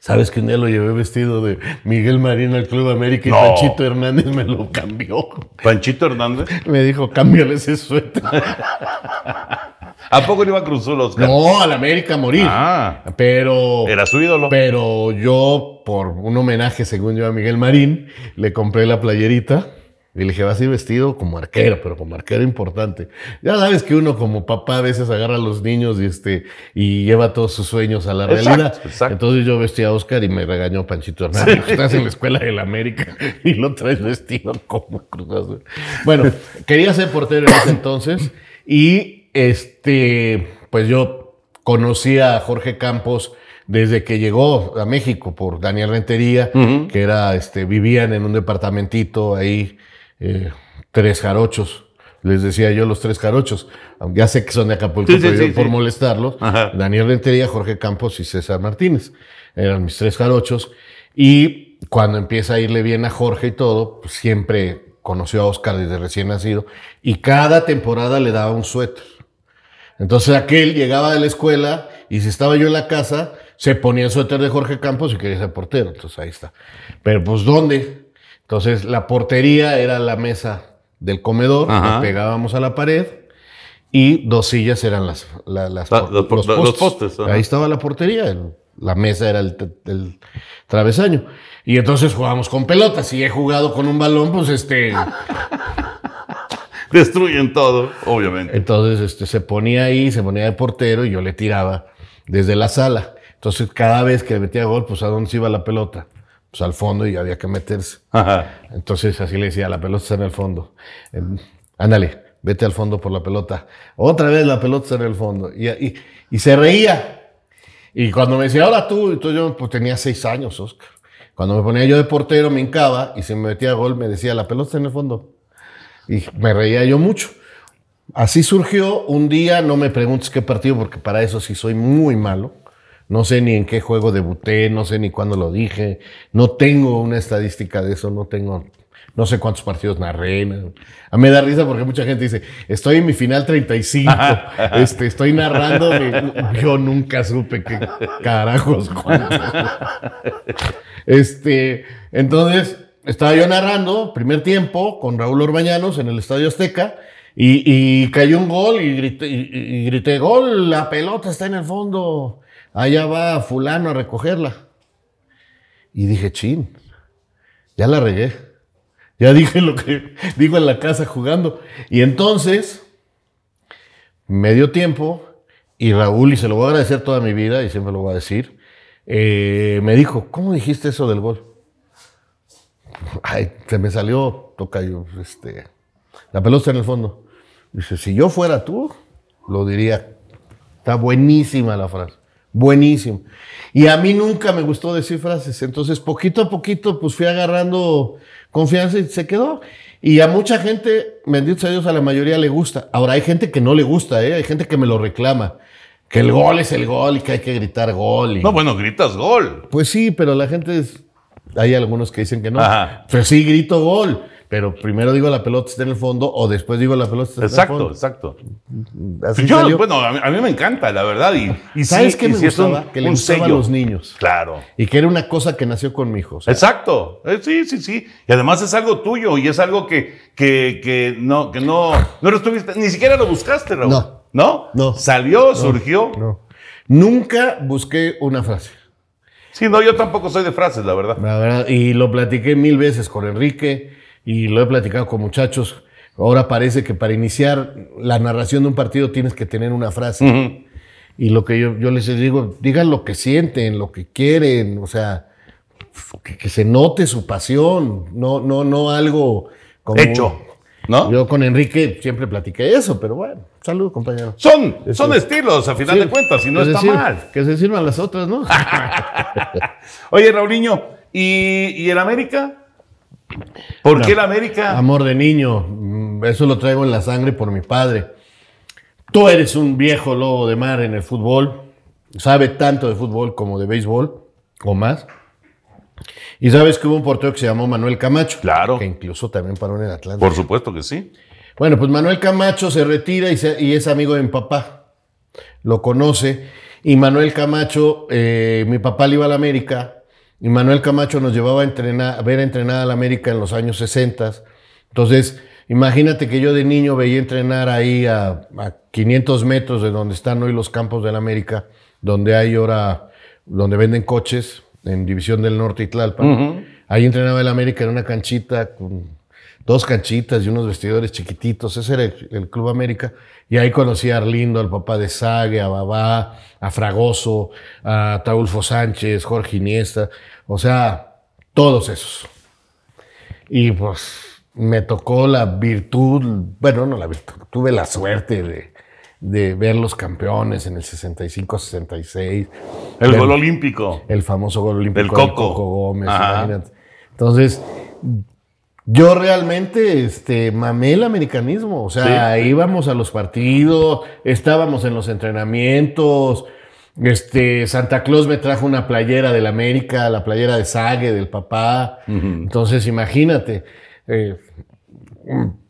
¿Sabes que un día lo llevé vestido de Miguel Marín al Club América y Panchito Hernández me lo cambió? ¿Panchito Hernández? Me dijo, cámbiale ese suéter. ¿A poco no iba a cruzar los No, al América a morir. Ah, pero. Era su ídolo. Pero yo, por un homenaje, según yo, a Miguel Marín, le compré la playerita y le dije, vas a vestido como arquero, pero como arquero importante. Ya sabes que uno como papá a veces agarra a los niños y, este, y lleva todos sus sueños a la realidad. Entonces yo vestí a Oscar y me regañó Panchito Hernández. Estás en la escuela del América y lo traes vestido como cruzado. Bueno, quería ser portero en ese entonces y este, pues yo conocí a Jorge Campos desde que llegó a México por Daniel Rentería, que era, este, vivían en un departamentito ahí eh, tres jarochos. Les decía yo los tres jarochos. Ya sé que son de Acapulco, por molestarlos. Daniel Rentería, Jorge Campos y César Martínez. Eran mis tres jarochos. Y cuando empieza a irle bien a Jorge y todo, pues, siempre conoció a Oscar desde recién nacido. Y cada temporada le daba un suéter. Entonces aquel llegaba de la escuela y si estaba yo en la casa, se ponía el suéter de Jorge Campos y quería ser portero. Entonces ahí está. Pero pues ¿dónde? Entonces la portería era la mesa del comedor, pegábamos a la pared y dos sillas eran las, los, postes. Ahí estaba la portería, la mesa era el, travesaño. Y entonces jugábamos con pelotas. Si he jugado con un balón, pues este... Destruyen todo, obviamente. Entonces este, se ponía ahí, se ponía de portero y yo le tiraba desde la sala. Entonces cada vez que le metía gol, pues a dónde se iba la pelota pues, al fondo y había que meterse. Entonces así le decía, la pelota está en el fondo. ándale, vete al fondo por la pelota. Otra vez la pelota está en el fondo. Y, se reía. Y cuando me decía, ahora tú, entonces yo pues, tenía seis años, Oscar. Cuando me ponía yo de portero, me hincaba y si me metía a gol, me decía, la pelota está en el fondo. Y me reía yo mucho. Así surgió un día, no me preguntes qué partido, porque para eso sí soy muy malo. No sé ni en qué juego debuté, no sé ni cuándo lo dije, no tengo una estadística de eso, no tengo, no sé cuántos partidos narré. A ah, mí me da risa porque mucha gente dice, estoy en mi final 35, este, estoy narrando, yo nunca supe qué carajos. Este, entonces, estaba yo narrando, primer tiempo, con Raúl Orbañanos en el Estadio Azteca. Y, cayó un gol y grité, y grité, gol, la pelota está en el fondo allá va fulano a recogerla. Y dije, chin, ya la regué. Ya dije lo que digo en la casa jugando. Y entonces me dio tiempo y Raúl, y se lo voy a agradecer toda mi vida y siempre lo voy a decir, eh, me dijo, ¿cómo dijiste eso del gol? Ay, se me salió, toca yo, este, la pelota en el fondo. Dice, si yo fuera tú, lo diría. Está buenísima la frase. Buenísimo. Y a mí nunca me gustó decir frases. Entonces, poquito a poquito, pues fui agarrando confianza y se quedó. Y a mucha gente, bendito sea Dios, a la mayoría le gusta. Ahora, hay gente que no le gusta, ¿eh? Hay gente que me lo reclama. Que el gol es el gol y que hay que gritar gol. No, bueno, gritas gol. Pues sí, pero la gente es... Hay algunos que dicen que no. Ajá. Pero sí, grito gol. Pero primero digo la pelota está en el fondo o después digo la pelota está en el fondo. Exacto, exacto. Yo, bueno, a mí, me encanta, la verdad. Y, ¿Sabes que qué me gustaba? que le enseño a los niños. Claro. Y que era una cosa que nació con mi hijo. Exacto. Eh, sí, sí, sí. Y además es algo tuyo y es algo que, que, no, que no, no lo estuviste, ni siquiera lo buscaste, Raúl. No. ¿No? No. Salió, surgió. No. Nunca busqué una frase. Sí, no, yo tampoco soy de frases, la verdad. La verdad, y lo platiqué mil veces con Enrique y lo he platicado con muchachos. Ahora parece que para iniciar la narración de un partido tienes que tener una frase. Y lo que yo, yo, les digo, digan lo que sienten, lo que quieren, o sea, que, se note su pasión, no, no, no algo como. Hecho. ¿No? Yo con Enrique siempre platiqué eso, pero bueno, Saludos, compañero. Son, son estilos, a final de cuentas, y no está mal. Que se sirvan las otras, ¿no? Oye, Raulinho, ¿y, ¿y el América? ¿Por qué el América? Amor de niño, mm, eso lo traigo en la sangre por mi padre. Tú eres un viejo lobo de mar en el fútbol, sabe tanto de fútbol como de béisbol o más. Y sabes que hubo un portero que se llamó Manuel Camacho. Claro. Que incluso también paró en el Atlántico. Por supuesto que sí. Bueno, pues Manuel Camacho se retira y, es amigo de mi papá. Lo conoce. Y Manuel Camacho, eh, mi papá le iba a la América y Manuel Camacho nos llevaba a, entrenar, a ver entrenar a la América en los años 60. Entonces, imagínate que yo de niño veía entrenar ahí a, 500 metros de donde están hoy los campos de la América, donde hay ahora, donde venden coches en División del Norte y Tlalpan. Ahí entrenaba el América en una canchita con dos canchitas y unos vestidores chiquititos. Ese era el, Club América. Y ahí conocí a Arlindo, al papá de Sague, a Babá, a Fragoso, a Taulfo Sánchez, Jorge Iniesta. O sea, todos esos. Y pues me tocó la virtud, bueno, no la virtud, tuve la suerte de, ver los campeones en el 65-66. El gol olímpico. El famoso gol olímpico. El Coco. Gómez, Entonces, yo realmente este, mamé el americanismo, o sea, íbamos a los partidos, estábamos en los entrenamientos, este, Santa Claus me trajo una playera del América, la playera de Sague, del papá, entonces imagínate, eh,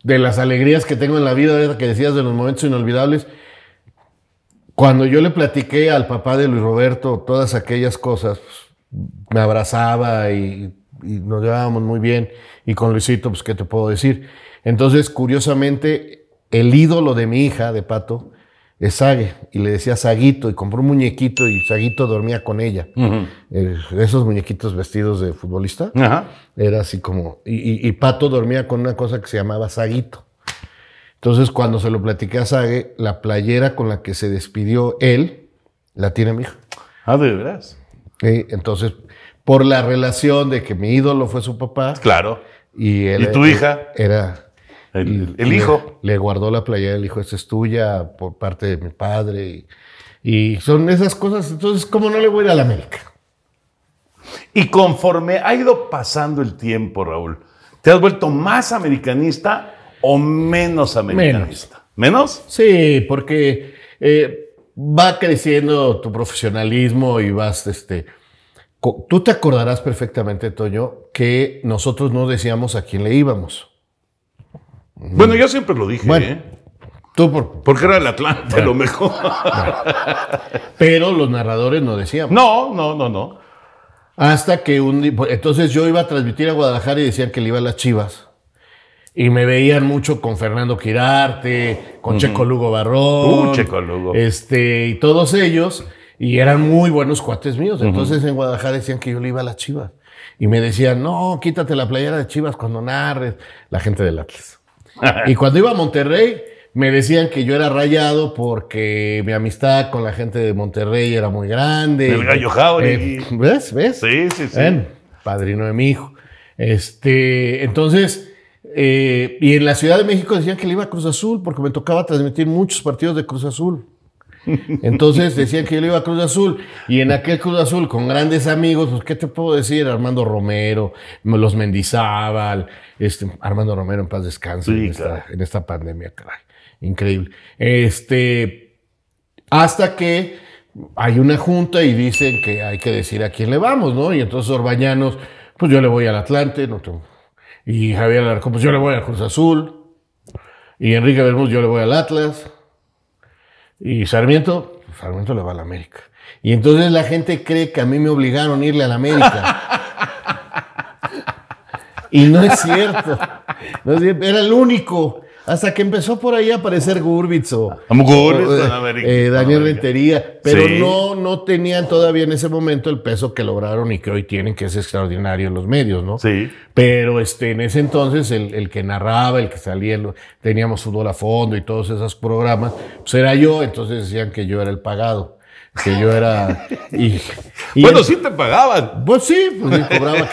de las alegrías que tengo en la vida, que decías de los momentos inolvidables, cuando yo le platiqué al papá de Luis Roberto todas aquellas cosas, pues, me abrazaba y y nos llevábamos muy bien. Y con Luisito, pues, ¿qué te puedo decir? Entonces, curiosamente, el ídolo de mi hija, de Pato, es Sague. Y le decía Saguito, y compró un muñequito, y Saguito dormía con ella. Eh, esos muñequitos vestidos de futbolista. Era así como. Y, Pato dormía con una cosa que se llamaba Saguito. Entonces, cuando se lo platiqué a Sague, la playera con la que se despidió él, la tiene mi hija. Ah, de veras. entonces, por la relación de que mi ídolo fue su papá. Claro. Y, él, tu hija. Era. El, hijo. Le, guardó la playera, del hijo, esa es tuya por parte de mi padre. Y, son esas cosas. Entonces, ¿cómo no le voy a ir a la América? Y conforme ha ido pasando el tiempo, Raúl, ¿te has vuelto más americanista o menos americanista? ¿Menos? Sí, porque eh, va creciendo tu profesionalismo y vas, este, Tú te acordarás perfectamente, Toño, que nosotros no decíamos a quién le íbamos. Bueno, yo siempre lo dije, bueno, ¿eh? Tú por... Porque era el Atlante, lo mejor. Pero los narradores no decían. No, no, no, no. Hasta que un pues, entonces yo iba a transmitir a Guadalajara y decían que le iba a las Chivas. Y me veían mucho con Fernando Quirarte, con Checo Lugo Barrón. Uh, Checo Lugo. Este, y todos ellos. Y eran muy buenos cuates míos. Entonces en Guadalajara decían que yo le iba a las chivas. Y me decían, no, quítate la playera de chivas cuando narres. La gente del Atlas. y cuando iba a Monterrey, me decían que yo era rayado porque mi amistad con la gente de Monterrey era muy grande. El gallo Jauri. Eh, ¿Ves? ¿Ves? Sí, sí, sí. padrino de mi hijo. Este, entonces... Eh, y en la Ciudad de México decían que le iba a Cruz Azul porque me tocaba transmitir muchos partidos de Cruz Azul. Entonces decían que yo le iba a Cruz Azul y en aquel Cruz Azul con grandes amigos, pues ¿qué te puedo decir? Armando Romero, los Mendizábal, este, Armando Romero en paz descanse en, esta, pandemia, increíble. Este, hasta que hay una junta y dicen que hay que decir a quién le vamos, ¿no? Y entonces Orbañanos, pues yo le voy al Atlante, no y Javier Alarcón, pues yo le voy al Cruz Azul, y Enrique Bermúdez, yo le voy al Atlas. Y Sarmiento, Sarmiento le va a la América. Y entonces la gente cree que a mí me obligaron a irle a la América. y no es cierto. No es cierto. Era el único hasta que empezó por ahí a aparecer Gurbitz o, Gurbitz, eh, eh, Daniel Rentería, pero no, no tenían todavía en ese momento el peso que lograron y que hoy tienen, que es extraordinario en los medios, ¿no? Sí. Pero este, en ese entonces el, que narraba, el que salía, teníamos fútbol a fondo y todos esos programas, pues era yo, entonces decían que yo era el pagado que yo era. bueno, sí te pagaban. Pues sí, pues me cobraba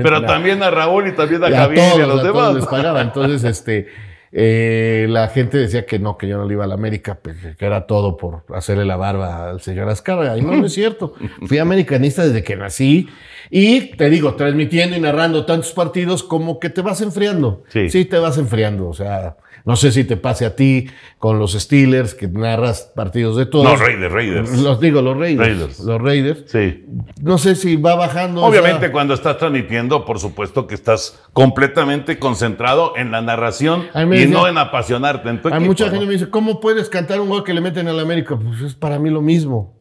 Pero también a Raúl y también a, Javier y a los demás. les pagaba. Entonces, este, eh, la gente decía que no, que yo no le iba a la América, pues, que era todo por hacerle la barba al señor Azcárraga. Y no, no es cierto. Fui americanista desde que nací. Y te digo, transmitiendo y narrando tantos partidos, como que te vas enfriando. Sí, sí te vas enfriando. O sea, no sé si te pase a ti con los Steelers, que narras partidos de todos. Los Raiders, Raiders. Los digo, los Raiders, Raiders. Los Raiders. Sí. No sé si va bajando. Obviamente, cuando estás transmitiendo, por supuesto que estás completamente concentrado en la narración y no en apasionarte. En hay mucha gente me dice, ¿cómo puedes cantar un gol que le meten al América? Pues es para mí lo mismo.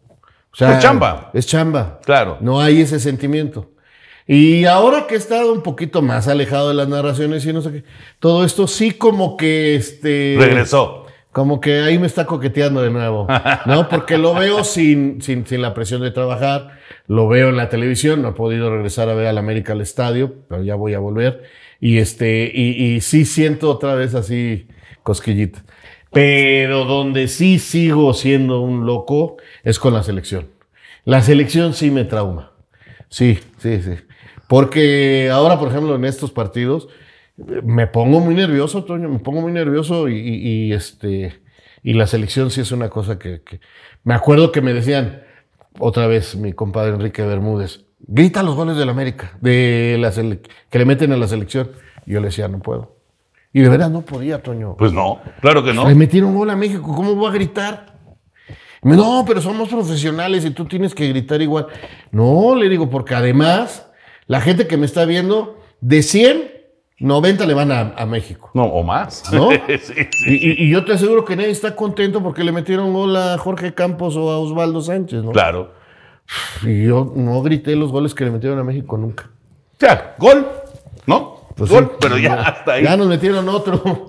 O sea, es chamba. Es chamba. Claro. No hay ese sentimiento. Y ahora que he estado un poquito más alejado de las narraciones y no sé qué, todo esto sí como que este... Regresó. Como que ahí me está coqueteando de nuevo, ¿no? Porque lo veo sin, sin, la presión de trabajar, lo veo en la televisión, no he podido regresar a ver al América al estadio, pero ya voy a volver. Y este, y, y sí siento otra vez así cosquillita. Pero donde sí sigo siendo un loco es con la selección. La selección sí me trauma. Sí, sí, sí. Porque ahora, por ejemplo, en estos partidos, me pongo muy nervioso, Toño, me pongo muy nervioso y, este, y la selección sí es una cosa que, Me acuerdo que me decían, otra vez mi compadre Enrique Bermúdez, grita los goles del América, de la que le meten a la selección. Y yo le decía, no puedo. Y de verdad no podía, Toño. Pues no, claro que no. Le metieron gol a México, ¿cómo voy a gritar? no, pero somos profesionales y tú tienes que gritar igual. No, le digo, porque además la gente que me está viendo, de 100, 90 le van a, México. No, o más. ¿No? Y, y, yo te aseguro que nadie está contento porque le metieron gol a Jorge Campos o a Osvaldo Sánchez, ¿no? Claro. Y yo no grité los goles que le metieron a México nunca. sea, gol, ¿no? Pues pero ya, nos metieron otro.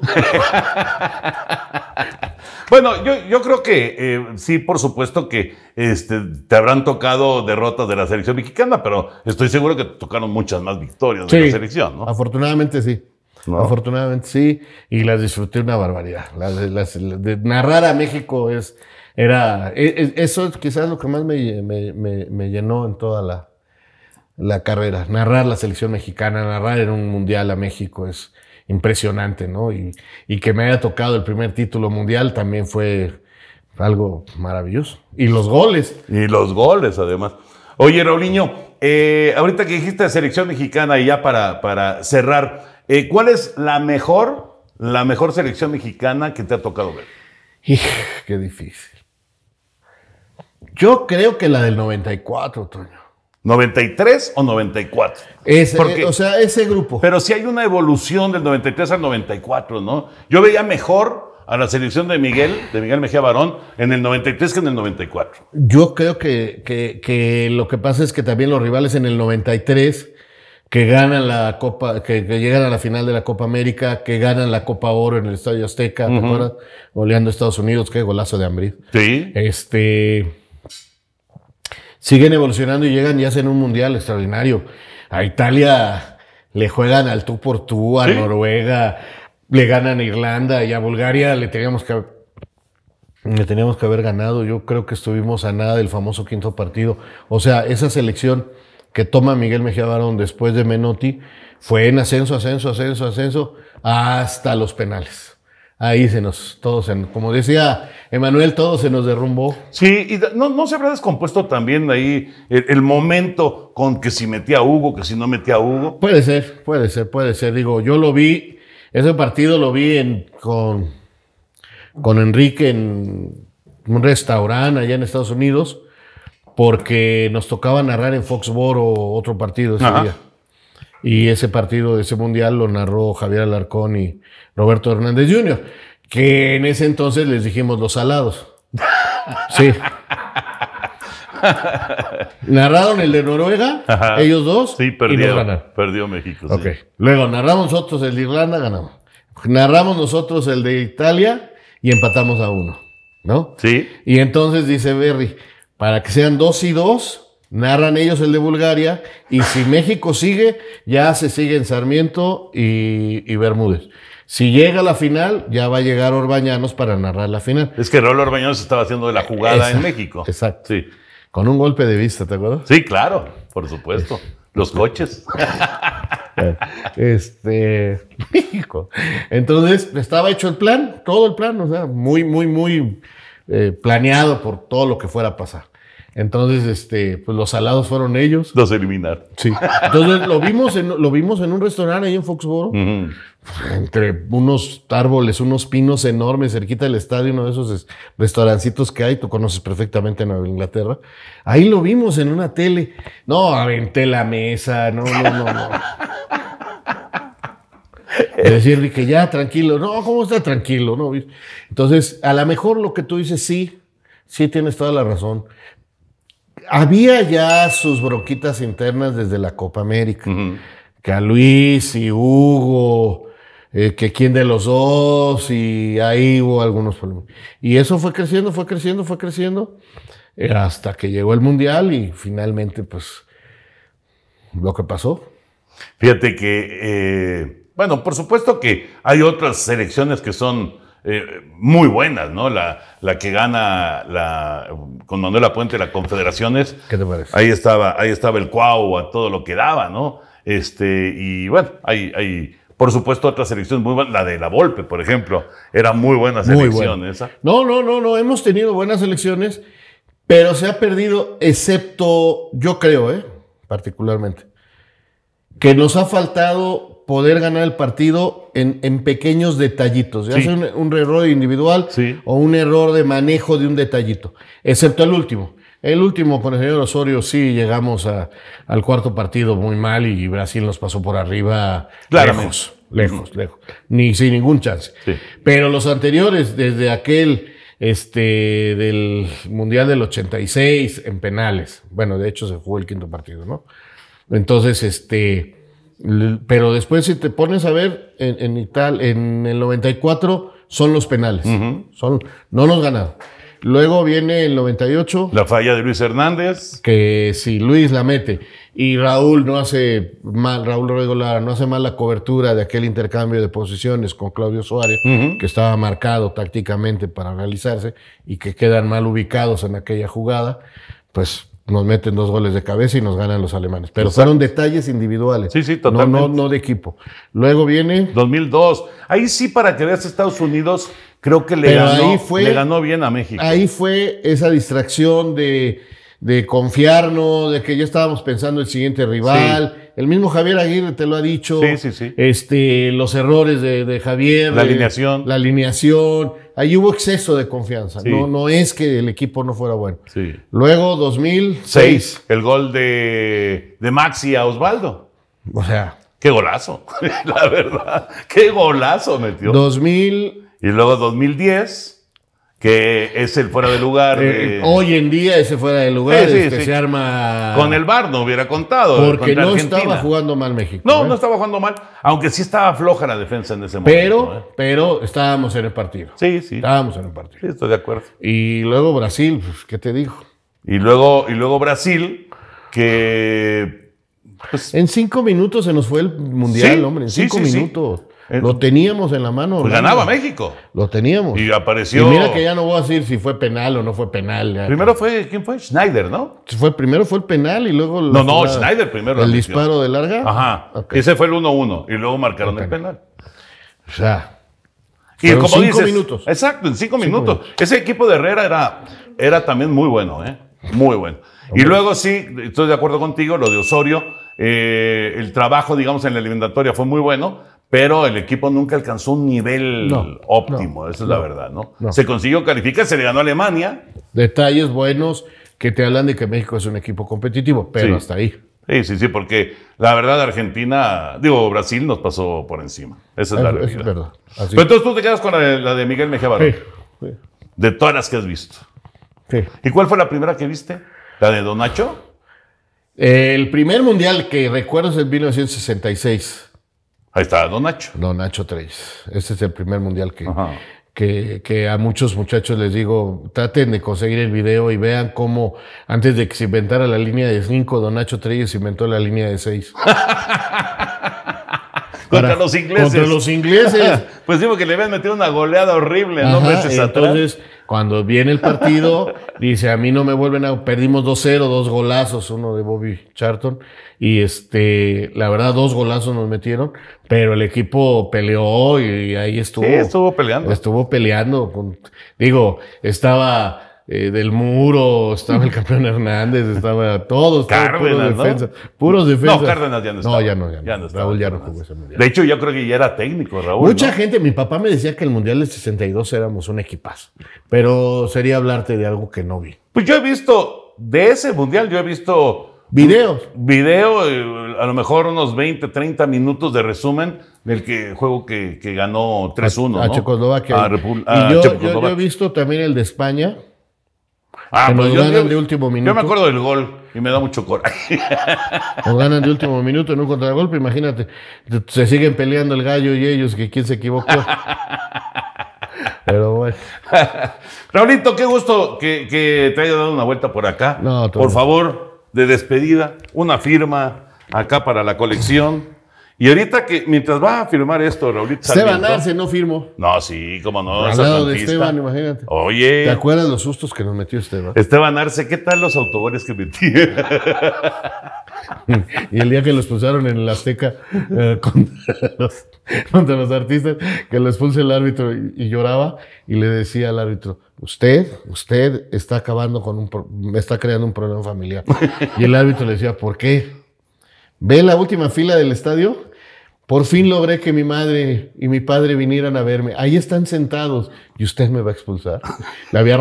bueno, yo, creo que eh, sí, por supuesto que este, te habrán tocado derrotas de la selección mexicana, pero estoy seguro que te tocaron muchas más victorias de la selección, ¿no? Afortunadamente sí. Afortunadamente sí, y las disfruté una barbaridad. narrar a México es, era, e, e, es, eso quizás lo que más me, me llenó en toda la, la carrera. Narrar la selección mexicana, narrar en un mundial a México es impresionante, ¿no? Y, que me haya tocado el primer título mundial también fue algo maravilloso. Y los goles. Y los goles, además. Oye, Raulinho, eh, ahorita que dijiste selección mexicana y ya para, para cerrar, eh, ¿cuál es la mejor, la mejor selección mexicana que te ha tocado ver? qué difícil. Yo creo que la del 94, Toño. ¿93 o 94? Eh, Porque, o sea, ese grupo. Pero sí hay una evolución del 93 al 94, ¿no? Yo veía mejor a la selección de Miguel, de Miguel Mejía Barón, en el 93 que en el 94. Yo creo que, que, que lo que pasa es que también los rivales en el 93 que ganan la Copa, que, llegan a la final de la Copa América, que ganan la Copa Oro en el Estadio Azteca, ¿te acuerdas? Goleando a Estados Unidos, qué golazo de Ambrí. Sí. Este, siguen evolucionando y llegan y hacen un mundial extraordinario. A Italia le juegan al tú por tú, a Noruega, le ganan a Irlanda y a Bulgaria le teníamos que le teníamos que haber ganado. Yo creo que estuvimos a nada del famoso quinto partido. O sea, esa selección que toma Miguel Mejía Barón después de Menotti fue en ascenso, ascenso, ascenso, ascenso, hasta los penales ahí se nos, todos, como decía Emanuel, todo se nos derrumbó. Sí, y no, se habrá descompuesto también ahí el, momento con que si metía a Hugo, que si no metía a Hugo. Puede ser, puede ser, puede ser. Digo, yo lo vi, ese partido lo vi en, con, con Enrique en un restaurante allá en Estados Unidos, porque nos tocaba narrar en Foxboro otro partido ese día. Y ese partido de ese mundial lo narró Javier Alarcón y Roberto Hernández Jr., que en ese entonces les dijimos los salados. Sí. narraron el de Noruega, ellos dos. Sí, perdieron, Perdió México. Luego narramos nosotros el de Irlanda, ganamos. Narramos nosotros el de Italia y empatamos a uno. ¿No? Sí. Y entonces dice Berry, para que sean dos y dos, narran ellos el de Bulgaria, y si México sigue, ya se siguen Sarmiento y, Bermúdez. Si llega la final, ya va a llegar Orbañanos para narrar la final. Es que Rolo Orbañanos estaba haciendo de la jugada en México. Exacto. Sí. Con un golpe de vista, ¿te acuerdas? Sí, claro, por supuesto. Los coches. este. México. Entonces, estaba hecho el plan, todo el plan, o sea, muy, muy, muy eh, planeado por todo lo que fuera a pasar. Entonces, este, pues los salados fueron ellos. Los eliminaron. Sí. Entonces lo vimos en, lo vimos en un restaurante ahí en Foxboro, entre unos árboles, unos pinos enormes, cerquita del estadio, uno de esos restaurancitos que hay, tú conoces perfectamente en Nueva Inglaterra. Ahí lo vimos en una tele. No, aventé la mesa, no, no, no, no. decir, que ya, tranquilo. No, ¿cómo está tranquilo? No, entonces, a lo mejor lo que tú dices, sí, sí tienes toda la razón había ya sus broquitas internas desde la Copa América. Que a Luis y Hugo, eh, que quién de los dos, y ahí hubo algunos problemas. Y eso fue creciendo, fue creciendo, fue creciendo, eh, hasta que llegó el Mundial y finalmente, pues, lo que pasó. Fíjate que, eh, bueno, por supuesto que hay otras selecciones que son eh, muy buenas, ¿no? La, la que gana la, con Manuel Puente la Confederaciones. ¿Qué te parece? Ahí estaba, ahí estaba el Cuau a todo lo que daba, ¿no? Este, y bueno, hay, hay por supuesto otras elecciones muy buenas, la de la Volpe, por ejemplo, era muy buena selección No, no, no, no, hemos tenido buenas elecciones, pero se ha perdido, excepto, yo creo, ¿eh? particularmente, que nos ha faltado poder ganar el partido en, pequeños detallitos, ya sea un, error individual o un error de manejo de un detallito, excepto el último. El último con el señor Osorio sí llegamos al cuarto partido muy mal y Brasil nos pasó por arriba lejos, lejos, lejos, ni sin ningún chance. Pero los anteriores, desde aquel este, del Mundial del 86 en penales, bueno, de hecho se jugó el quinto partido, ¿no? Entonces, este, pero después, si te pones a ver, en, en, en el 94 son los penales. son, no los ganaron. Luego viene el 98. La falla de Luis Hernández. Que si Luis la mete y Raúl no hace mal, Raúl Regular no hace mal la cobertura de aquel intercambio de posiciones con Claudio Suárez, que estaba marcado tácticamente para realizarse y que quedan mal ubicados en aquella jugada, pues nos meten dos goles de cabeza y nos ganan los alemanes. Pero fueron detalles individuales. Sí, sí, totalmente. No, no, de equipo. Luego viene. 2002. Ahí sí, para que veas, Estados Unidos creo que le, ganó, le ganó bien a México. Ahí fue esa distracción de, confiarnos, de que ya estábamos pensando el siguiente rival el mismo Javier Aguirre te lo ha dicho. Sí, sí, sí. Este, los errores de, Javier. La alineación. la alineación. Ahí hubo exceso de confianza. No, no es que el equipo no fuera bueno. Sí. Luego, 2006. el gol de, de Maxi a Osvaldo. O sea. Qué golazo, la verdad. Qué golazo metió. 2000. Y luego 2010 que es el fuera de lugar. Eh, eh, hoy en día ese fuera de lugar este, se arma. Con el bar no hubiera contado. Porque no estaba jugando mal México. No, ¿eh? no estaba jugando mal, aunque sí estaba floja la defensa en ese momento. Pero, pero estábamos en el partido. Sí, sí. Estábamos en el partido. Sí, estoy de acuerdo. Y luego Brasil, pues, ¿qué te dijo Y luego, y luego Brasil, que. Pues, en cinco minutos se nos fue el mundial, hombre. En cinco minutos lo teníamos en la mano. Pues ganaba México. Lo teníamos. Y apareció. Y mira que ya no voy a decir si fue penal o no fue penal. Primero fue, ¿quién fue? Schneider, ¿no? primero fue el penal y luego. No, no, Schneider primero. El disparo de larga. Ajá. Ese fue el 1-1 y luego marcaron el penal. O sea. en cinco minutos. Exacto, en cinco, minutos. Ese equipo de Herrera era, era también muy bueno, ¿eh? Muy bueno. Y luego sí, estoy de acuerdo contigo, lo de Osorio, eh, el trabajo, digamos, en la eliminatoria fue muy bueno, pero el equipo nunca alcanzó un nivel óptimo, esa es la verdad, ¿no? Se consiguió calificar, se le ganó a Alemania. Detalles buenos que te hablan de que México es un equipo competitivo, pero hasta ahí. Sí, sí, sí, porque la verdad Argentina, digo, Brasil nos pasó por encima. Esa es, la verdad. Pero entonces tú te quedas con la de, Miguel Mejía Barón. De todas las que has visto. ¿Y cuál fue la primera que viste? ¿La de Don Nacho? El primer mundial que recuerdo es el 1966. Ahí está, Don Nacho. Don Nacho 3. Este es el primer mundial que, que, a muchos muchachos les digo, traten de conseguir el video y vean cómo antes de que se inventara la línea de 5, Don Nacho se inventó la línea de 6. contra los ingleses. Contra los ingleses. pues digo que le habían metido una goleada horrible, ¿no? Entonces, cuando viene el partido, dice, a mí no me vuelven a... Perdimos 2-0, dos golazos, uno de Bobby Charton. Y este, la verdad, dos golazos nos metieron, pero el equipo peleó y, ahí estuvo. estuvo peleando. Estuvo peleando. digo, estaba eh, del Muro, estaba el campeón Hernández, estaba todos, puros defensas. No, Cárdenas ya no estaba. Raúl ya no jugó ese mundial. De hecho, yo creo que ya era técnico, Raúl. Mucha gente, mi papá me decía que el mundial del 62 éramos un equipazo, pero sería hablarte de algo que no vi. Pues yo he visto, de ese mundial, yo he visto. Videos. Video, eh, a lo mejor unos 20, 30 minutos de resumen del que, juego que, ganó 3-1. A, Checoslovaquia. yo he visto también el de España Ah, pues yo, de último minuto. Yo me acuerdo del gol y me da mucho coraje. o ganan de último minuto en un contragolpe, imagínate. Se siguen peleando el gallo y ellos, que quién se equivocó. Pero bueno. Raulito, qué gusto que, te haya dado una vuelta por acá. por favor, de despedida, una firma acá para la colección. Y ahorita que, mientras va a firmar esto, Raulito Esteban Arce no firmó. No, sí, cómo no. Al lado de Esteban, imagínate. Oye. ¿Te acuerdas los sustos que nos metió Esteban? Esteban Arce, ¿qué tal los autores que metí? y el día que los pusieron en el Azteca eh, contra, los, artistas, que lo puso el árbitro y, y, lloraba y le decía al árbitro, usted, usted está acabando con un, está creando un problema familiar. y el árbitro le decía, ¿por qué? Ve la última fila del estadio por fin logré que mi madre y mi padre vinieran a verme. Ahí están sentados y usted me va a expulsar. Le había,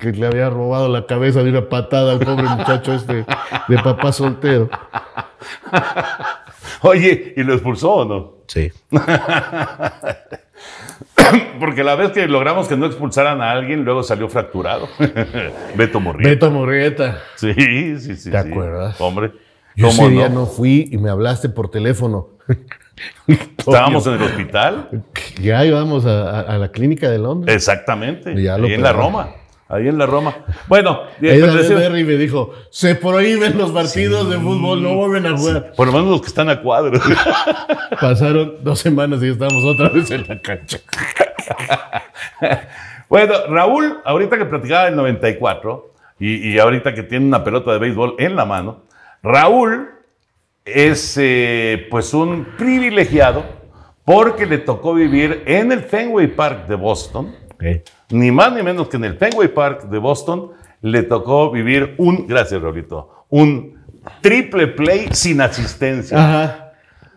le había robado la cabeza de una patada al pobre muchacho este de papá soltero. Oye, ¿y lo expulsó o no? Sí. Porque la vez que logramos que no expulsaran a alguien, luego salió fracturado. Beto Morrieta. Beto Morrieta. Sí, sí, sí. ¿Te acuerdas? Hombre. Yo ese día no? fui y me hablaste por teléfono. Estábamos en el hospital. Ya íbamos a, la clínica de Londres. Exactamente. ahí en la Roma. Ahí en la Roma. Bueno, pues Berry me dijo: se prohíben los partidos de fútbol, no vuelven a jugar. Por lo menos los que están a cuadro. Pasaron dos semanas y estamos otra vez en la cancha. bueno, Raúl, ahorita que platicaba el 94 y, y ahorita que tiene una pelota de béisbol en la mano, Raúl es eh, pues un privilegiado porque le tocó vivir en el Fenway Park de Boston, ni más ni menos que en el Fenway Park de Boston, le tocó vivir un, gracias Raulito, un triple play sin asistencia. Ajá.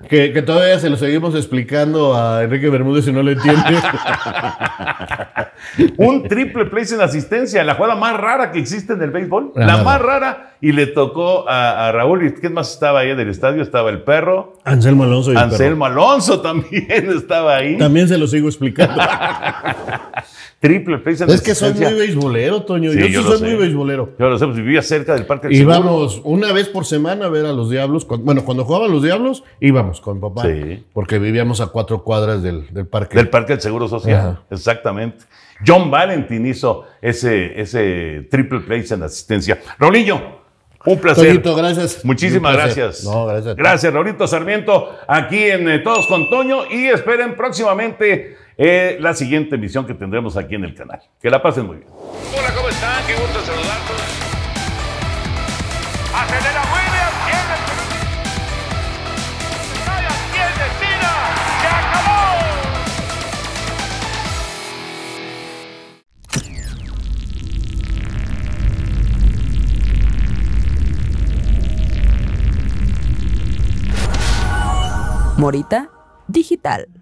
Que, todavía se lo seguimos explicando a Enrique Bermúdez si no lo entiende. un triple play sin asistencia, la jugada más rara que existe en el béisbol, la más rara y le tocó a, Raúl. ¿Y quién más estaba ahí del estadio? Estaba el perro. Anselmo Alonso. Anselmo Alonso también estaba ahí. También se lo sigo explicando. Triple en Es que soy muy beisbolero, Toño. yo, soy muy beisbolero. Yo lo sé, pues, vivía cerca del Parque del Seguro. Íbamos una vez por semana a ver a los Diablos. Bueno, cuando jugaban los Diablos, íbamos con papá. Sí. Porque vivíamos a cuatro cuadras del, del Parque. Del Parque del Seguro Social. Exactamente. John Valentin hizo ese, ese triple place en asistencia. Rolillo, un placer. Toñito, gracias. Muchísimas gracias. No, gracias. Gracias, Raulito Sarmiento, aquí en eh, Todos con Toño y esperen próximamente eh, la siguiente emisión que tendremos aquí en el canal. Que la pasen muy bien. Hola, ¿cómo están? Qué gusto Morita Digital.